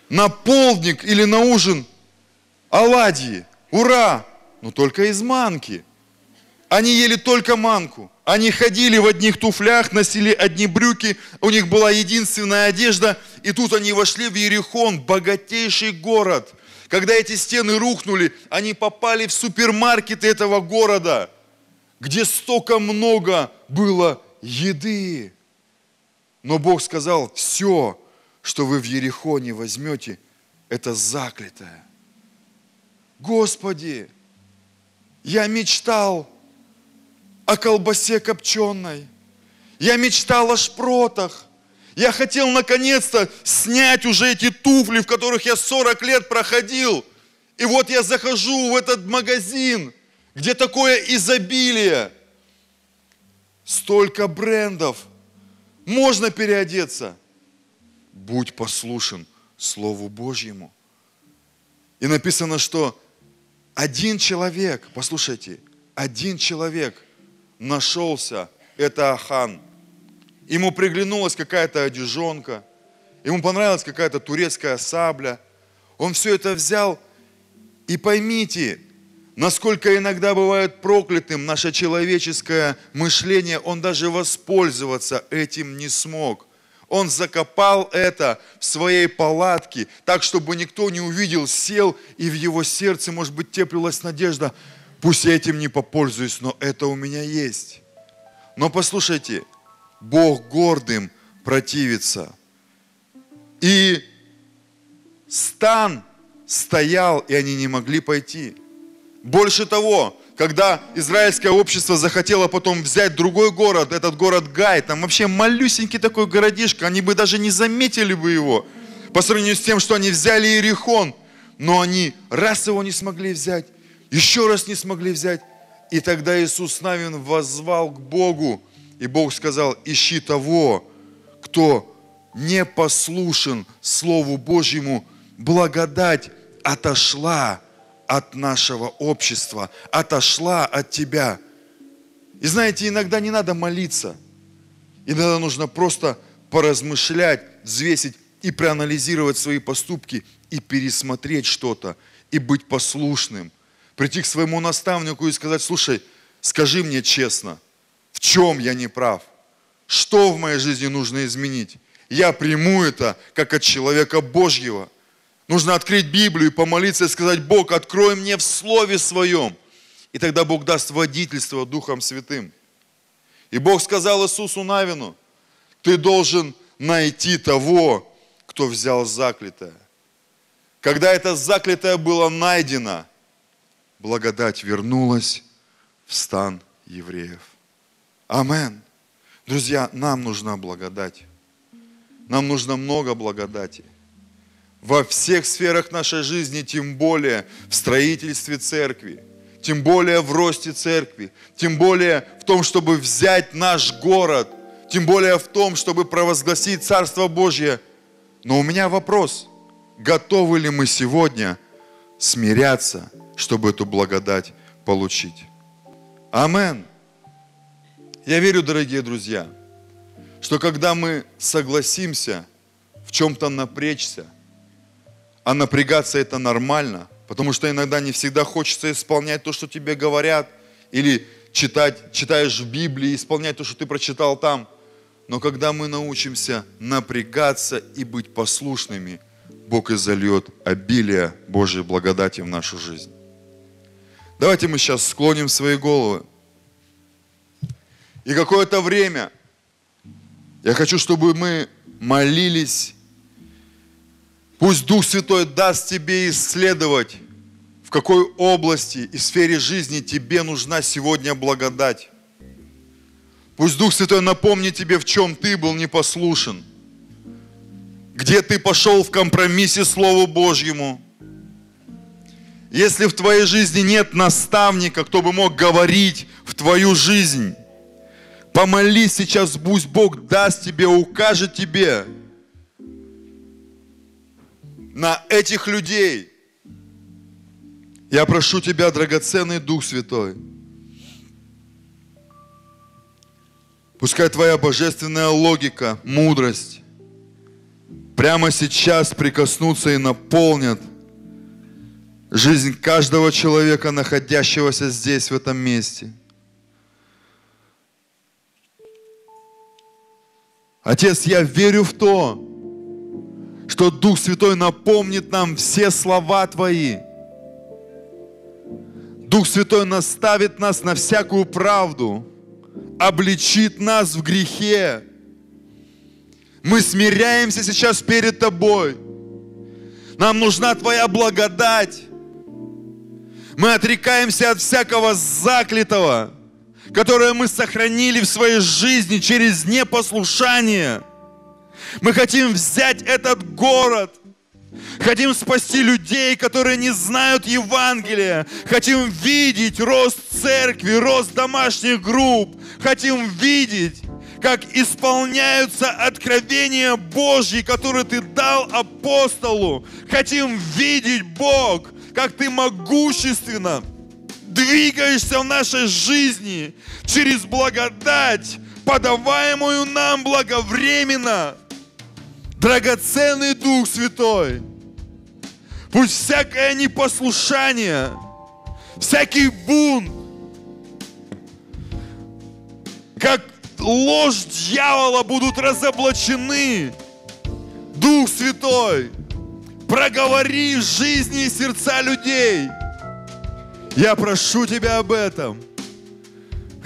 на полдник или на ужин оладьи. Ура! но только из манки. Они ели только манку. Они ходили в одних туфлях, носили одни брюки, у них была единственная одежда. И тут они вошли в Ерехон, богатейший город. Когда эти стены рухнули, они попали в супермаркеты этого города, где столько много было еды. Но Бог сказал, все, что вы в Ерехоне возьмете, это заклятое. Господи, я мечтал о колбасе копченой. Я мечтал о шпротах. Я хотел наконец-то снять уже эти туфли, в которых я 40 лет проходил. И вот я захожу в этот магазин, где такое изобилие. Столько брендов. Можно переодеться. Будь послушен Слову Божьему. И написано, что один человек, послушайте, один человек нашелся, это Ахан. Ему приглянулась какая-то одежонка, ему понравилась какая-то турецкая сабля. Он все это взял, и поймите, насколько иногда бывает проклятым наше человеческое мышление, он даже воспользоваться этим не смог – он закопал это в своей палатке, так, чтобы никто не увидел, сел, и в его сердце, может быть, теплилась надежда, пусть я этим не попользуюсь, но это у меня есть. Но послушайте, Бог гордым противится. И стан стоял, и они не могли пойти. Больше того, когда израильское общество захотело потом взять другой город, этот город Гай, там вообще малюсенький такой городишко, они бы даже не заметили бы его, по сравнению с тем, что они взяли Иерихон, но они раз его не смогли взять, еще раз не смогли взять, и тогда Иисус Навин возвал к Богу, и Бог сказал, ищи того, кто не послушен Слову Божьему, благодать отошла от нашего общества, отошла от тебя. И знаете, иногда не надо молиться. Иногда нужно просто поразмышлять, взвесить и проанализировать свои поступки и пересмотреть что-то, и быть послушным. Прийти к своему наставнику и сказать, слушай, скажи мне честно, в чем я не прав? Что в моей жизни нужно изменить? Я приму это как от человека Божьего – Нужно открыть Библию и помолиться и сказать, Бог, открой мне в Слове Своем. И тогда Бог даст водительство Духом Святым. И Бог сказал Иисусу Навину, ты должен найти того, кто взял заклятое. Когда это заклятое было найдено, благодать вернулась в стан евреев. Амен. Друзья, нам нужна благодать. Нам нужно много благодати во всех сферах нашей жизни, тем более в строительстве церкви, тем более в росте церкви, тем более в том, чтобы взять наш город, тем более в том, чтобы провозгласить Царство Божье. Но у меня вопрос, готовы ли мы сегодня смиряться, чтобы эту благодать получить? Амен. Я верю, дорогие друзья, что когда мы согласимся в чем-то напрячься, а напрягаться это нормально, потому что иногда не всегда хочется исполнять то, что тебе говорят, или читать, читаешь в Библии, исполнять то, что ты прочитал там. Но когда мы научимся напрягаться и быть послушными, Бог изольет обилие Божьей благодати в нашу жизнь. Давайте мы сейчас склоним свои головы. И какое-то время я хочу, чтобы мы молились Пусть Дух Святой даст тебе исследовать, в какой области и сфере жизни тебе нужна сегодня благодать. Пусть Дух Святой напомнит тебе, в чем ты был непослушен, где ты пошел в компромиссе Слову Божьему. Если в твоей жизни нет наставника, кто бы мог говорить в твою жизнь, помолись сейчас, пусть Бог даст тебе, укажет тебе, на этих людей. Я прошу Тебя, драгоценный Дух Святой, пускай Твоя божественная логика, мудрость прямо сейчас прикоснутся и наполнят жизнь каждого человека, находящегося здесь, в этом месте. Отец, я верю в то, что Дух Святой напомнит нам все слова Твои. Дух Святой наставит нас на всякую правду, обличит нас в грехе. Мы смиряемся сейчас перед Тобой. Нам нужна Твоя благодать. Мы отрекаемся от всякого заклятого, которое мы сохранили в своей жизни через непослушание. Мы хотим взять этот город. Хотим спасти людей, которые не знают Евангелия. Хотим видеть рост церкви, рост домашних групп. Хотим видеть, как исполняются откровения Божьи, которые ты дал апостолу. Хотим видеть, Бог, как ты могущественно двигаешься в нашей жизни через благодать, подаваемую нам благовременно драгоценный Дух Святой, пусть всякое непослушание, всякий бунт, как ложь дьявола будут разоблачены. Дух Святой, проговори жизни и сердца людей. Я прошу Тебя об этом.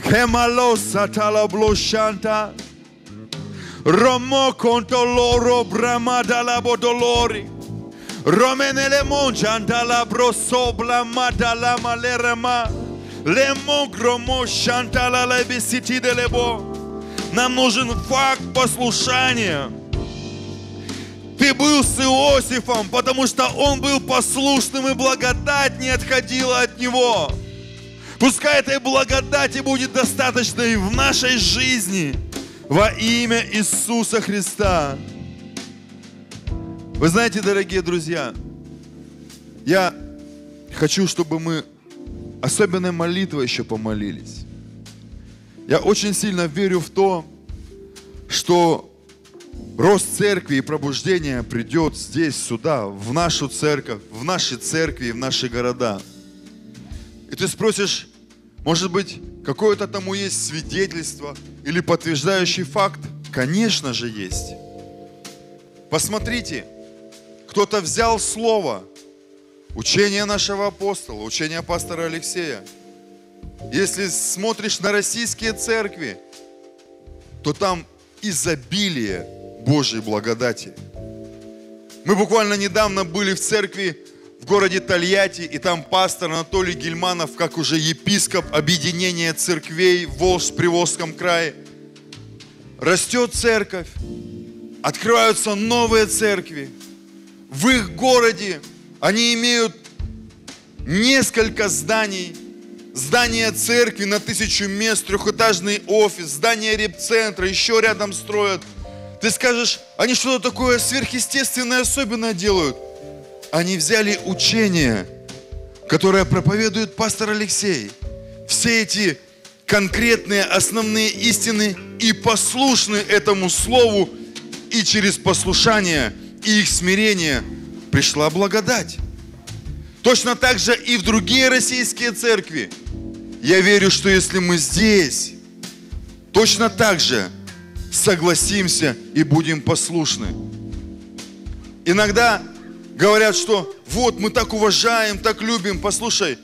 Хемалоса талаблошанта. Romo conto loro bramada labodolori. Romenele monjanda la brosobla madala malerama. Лемо громо шантала лебесити делебо. Нам нужен факт послушания. Ты был с Иосифом, потому что он был послушным, и благодать не отходила от него. Пускай этой благодати будет достаточно и в нашей жизни – во имя Иисуса Христа. Вы знаете, дорогие друзья, я хочу, чтобы мы особенной молитвой еще помолились. Я очень сильно верю в то, что рост церкви и пробуждение придет здесь, сюда, в нашу церковь, в наши церкви, в наши города. И ты спросишь, может быть, Какое-то тому есть свидетельство или подтверждающий факт? Конечно же есть. Посмотрите, кто-то взял слово, учение нашего апостола, учение пастора Алексея. Если смотришь на российские церкви, то там изобилие Божьей благодати. Мы буквально недавно были в церкви в городе Тольятти, и там пастор Анатолий Гельманов, как уже епископ объединения церквей в Волж, Приволжском крае. Растет церковь, открываются новые церкви. В их городе они имеют несколько зданий, здание церкви на тысячу мест, трехэтажный офис, здание репцентра, еще рядом строят. Ты скажешь, они что-то такое сверхъестественное особенное делают – они взяли учение, которое проповедует пастор Алексей. Все эти конкретные основные истины и послушны этому слову, и через послушание и их смирение пришла благодать. Точно так же и в другие российские церкви. Я верю, что если мы здесь, точно так же согласимся и будем послушны. Иногда говорят, что вот мы так уважаем, так любим. Послушай,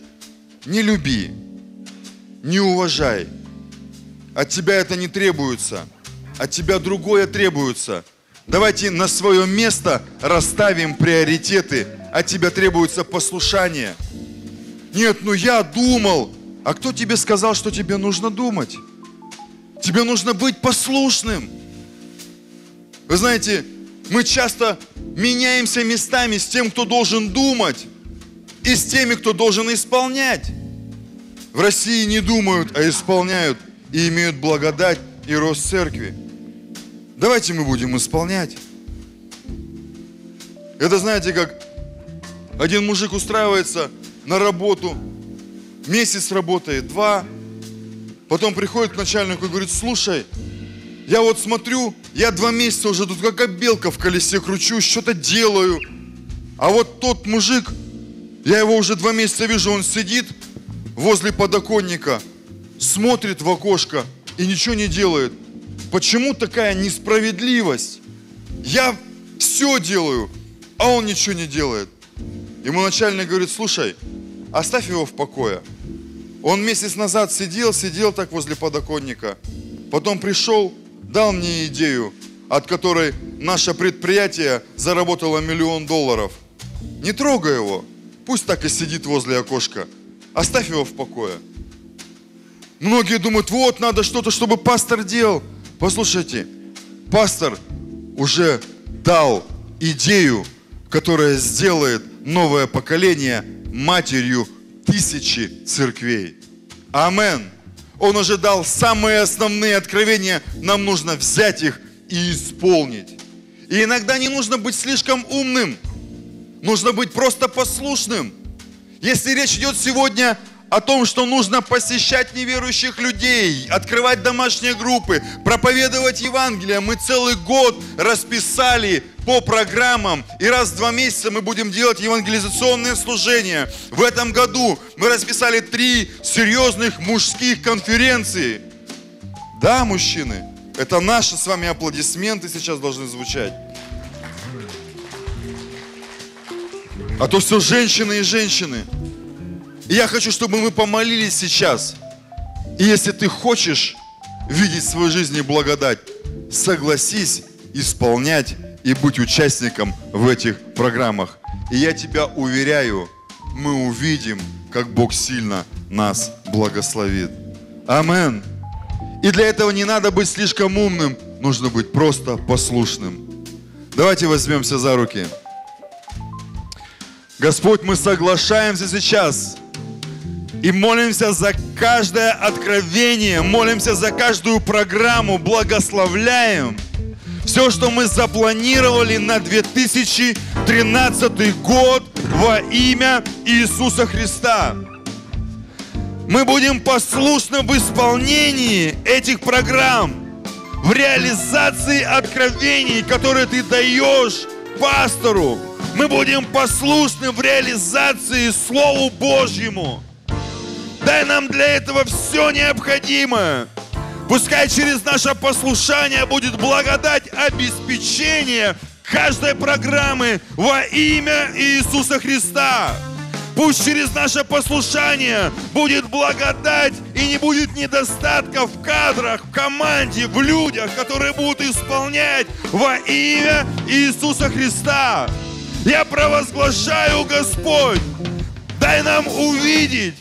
не люби, не уважай. От тебя это не требуется. От тебя другое требуется. Давайте на свое место расставим приоритеты. От тебя требуется послушание. Нет, ну я думал. А кто тебе сказал, что тебе нужно думать? Тебе нужно быть послушным. Вы знаете, мы часто меняемся местами с тем, кто должен думать, и с теми, кто должен исполнять. В России не думают, а исполняют, и имеют благодать и рост церкви. Давайте мы будем исполнять. Это знаете, как один мужик устраивается на работу, месяц работает, два, потом приходит к начальнику и говорит, слушай, я вот смотрю, я два месяца уже тут как обелка в колесе кручу, что-то делаю. А вот тот мужик, я его уже два месяца вижу, он сидит возле подоконника, смотрит в окошко и ничего не делает. Почему такая несправедливость? Я все делаю, а он ничего не делает. Ему начальник говорит, слушай, оставь его в покое. Он месяц назад сидел, сидел так возле подоконника. Потом пришел, дал мне идею, от которой наше предприятие заработало миллион долларов. Не трогай его, пусть так и сидит возле окошка. Оставь его в покое. Многие думают, вот надо что-то, чтобы пастор делал. Послушайте, пастор уже дал идею, которая сделает новое поколение матерью тысячи церквей. Аминь. Он ожидал самые основные откровения. Нам нужно взять их и исполнить. И иногда не нужно быть слишком умным. Нужно быть просто послушным. Если речь идет сегодня о том, что нужно посещать неверующих людей, открывать домашние группы, проповедовать Евангелие. Мы целый год расписали по программам, и раз в два месяца мы будем делать евангелизационные служения. В этом году мы расписали три серьезных мужских конференции. Да, мужчины, это наши с вами аплодисменты сейчас должны звучать. А то все женщины и женщины. И я хочу, чтобы мы помолились сейчас. И если ты хочешь видеть в своей жизни благодать, согласись исполнять и быть участником в этих программах. И я тебя уверяю, мы увидим, как Бог сильно нас благословит. Амен. И для этого не надо быть слишком умным, нужно быть просто послушным. Давайте возьмемся за руки. Господь, мы соглашаемся сейчас и молимся за каждое откровение, молимся за каждую программу, благословляем все, что мы запланировали на 2013 год во имя Иисуса Христа. Мы будем послушны в исполнении этих программ, в реализации откровений, которые ты даешь пастору. Мы будем послушны в реализации Слову Божьему. Дай нам для этого все необходимое. Пускай через наше послушание будет благодать обеспечения каждой программы во имя Иисуса Христа. Пусть через наше послушание будет благодать и не будет недостатков в кадрах, в команде, в людях, которые будут исполнять во имя Иисуса Христа. Я провозглашаю, Господь, дай нам увидеть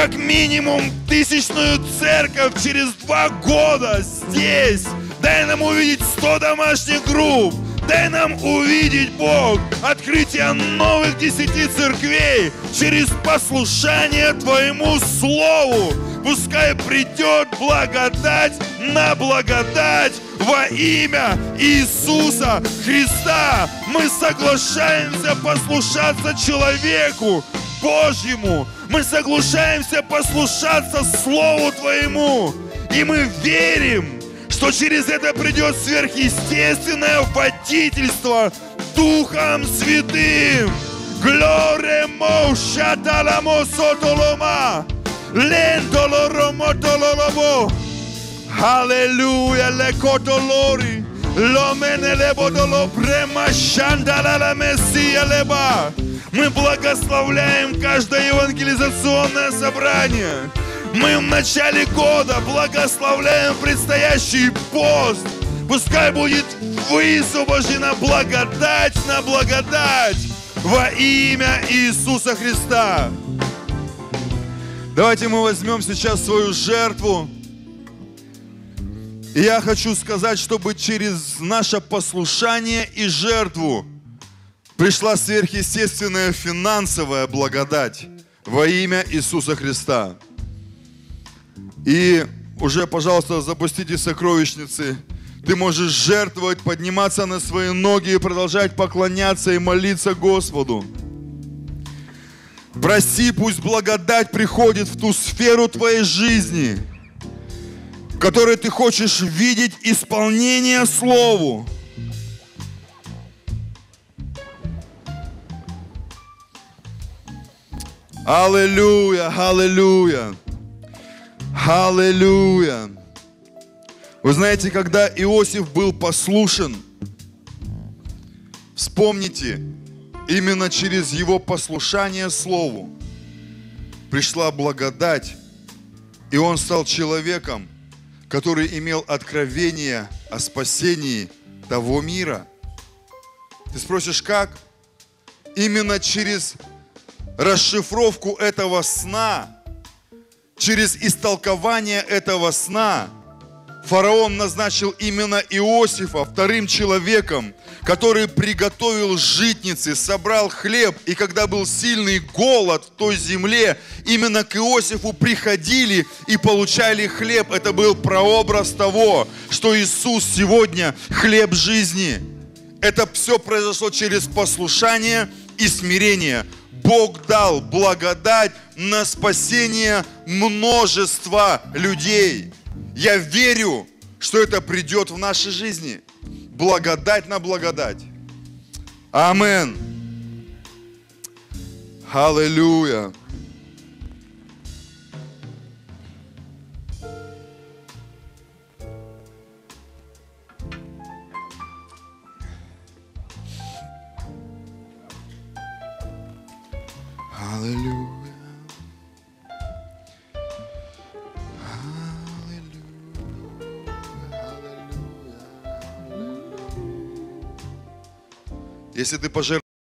как минимум тысячную церковь через два года здесь. Дай нам увидеть 100 домашних групп. Дай нам увидеть, Бог, открытие новых десяти церквей через послушание Твоему Слову. Пускай придет благодать на благодать во имя Иисуса Христа. Мы соглашаемся послушаться человеку, Божьему. Мы соглашаемся послушаться Слову Твоему. И мы верим, что через это придет сверхъестественное водительство Духом Святым. Глоремо шаталамо сотолома. Лендолоромо тололобо. Аллилуйя, лекотолори. Ломене лебо доло према шандалала мессия леба. Мы благословляем каждое евангелизационное собрание. Мы в начале года благословляем предстоящий пост. Пускай будет высвобождена благодать на благодать во имя Иисуса Христа. Давайте мы возьмем сейчас свою жертву я хочу сказать, чтобы через наше послушание и жертву пришла сверхъестественная финансовая благодать во имя Иисуса Христа. И уже, пожалуйста, запустите сокровищницы. Ты можешь жертвовать, подниматься на свои ноги и продолжать поклоняться и молиться Господу. Проси, пусть благодать приходит в ту сферу твоей жизни – которой ты хочешь видеть исполнение Слову. Аллилуйя, аллилуйя, аллилуйя. Вы знаете, когда Иосиф был послушен, вспомните, именно через его послушание Слову пришла благодать, и он стал человеком – который имел откровение о спасении того мира. Ты спросишь, как? Именно через расшифровку этого сна, через истолкование этого сна – фараон назначил именно Иосифа вторым человеком, который приготовил житницы, собрал хлеб, и когда был сильный голод в той земле, именно к Иосифу приходили и получали хлеб. Это был прообраз того, что Иисус сегодня хлеб жизни. Это все произошло через послушание и смирение. Бог дал благодать на спасение множества людей. Я верю, что это придет в нашей жизни. Благодать на благодать. Амен. Аллилуйя. Hallelujah. Если ты пожертвуешь,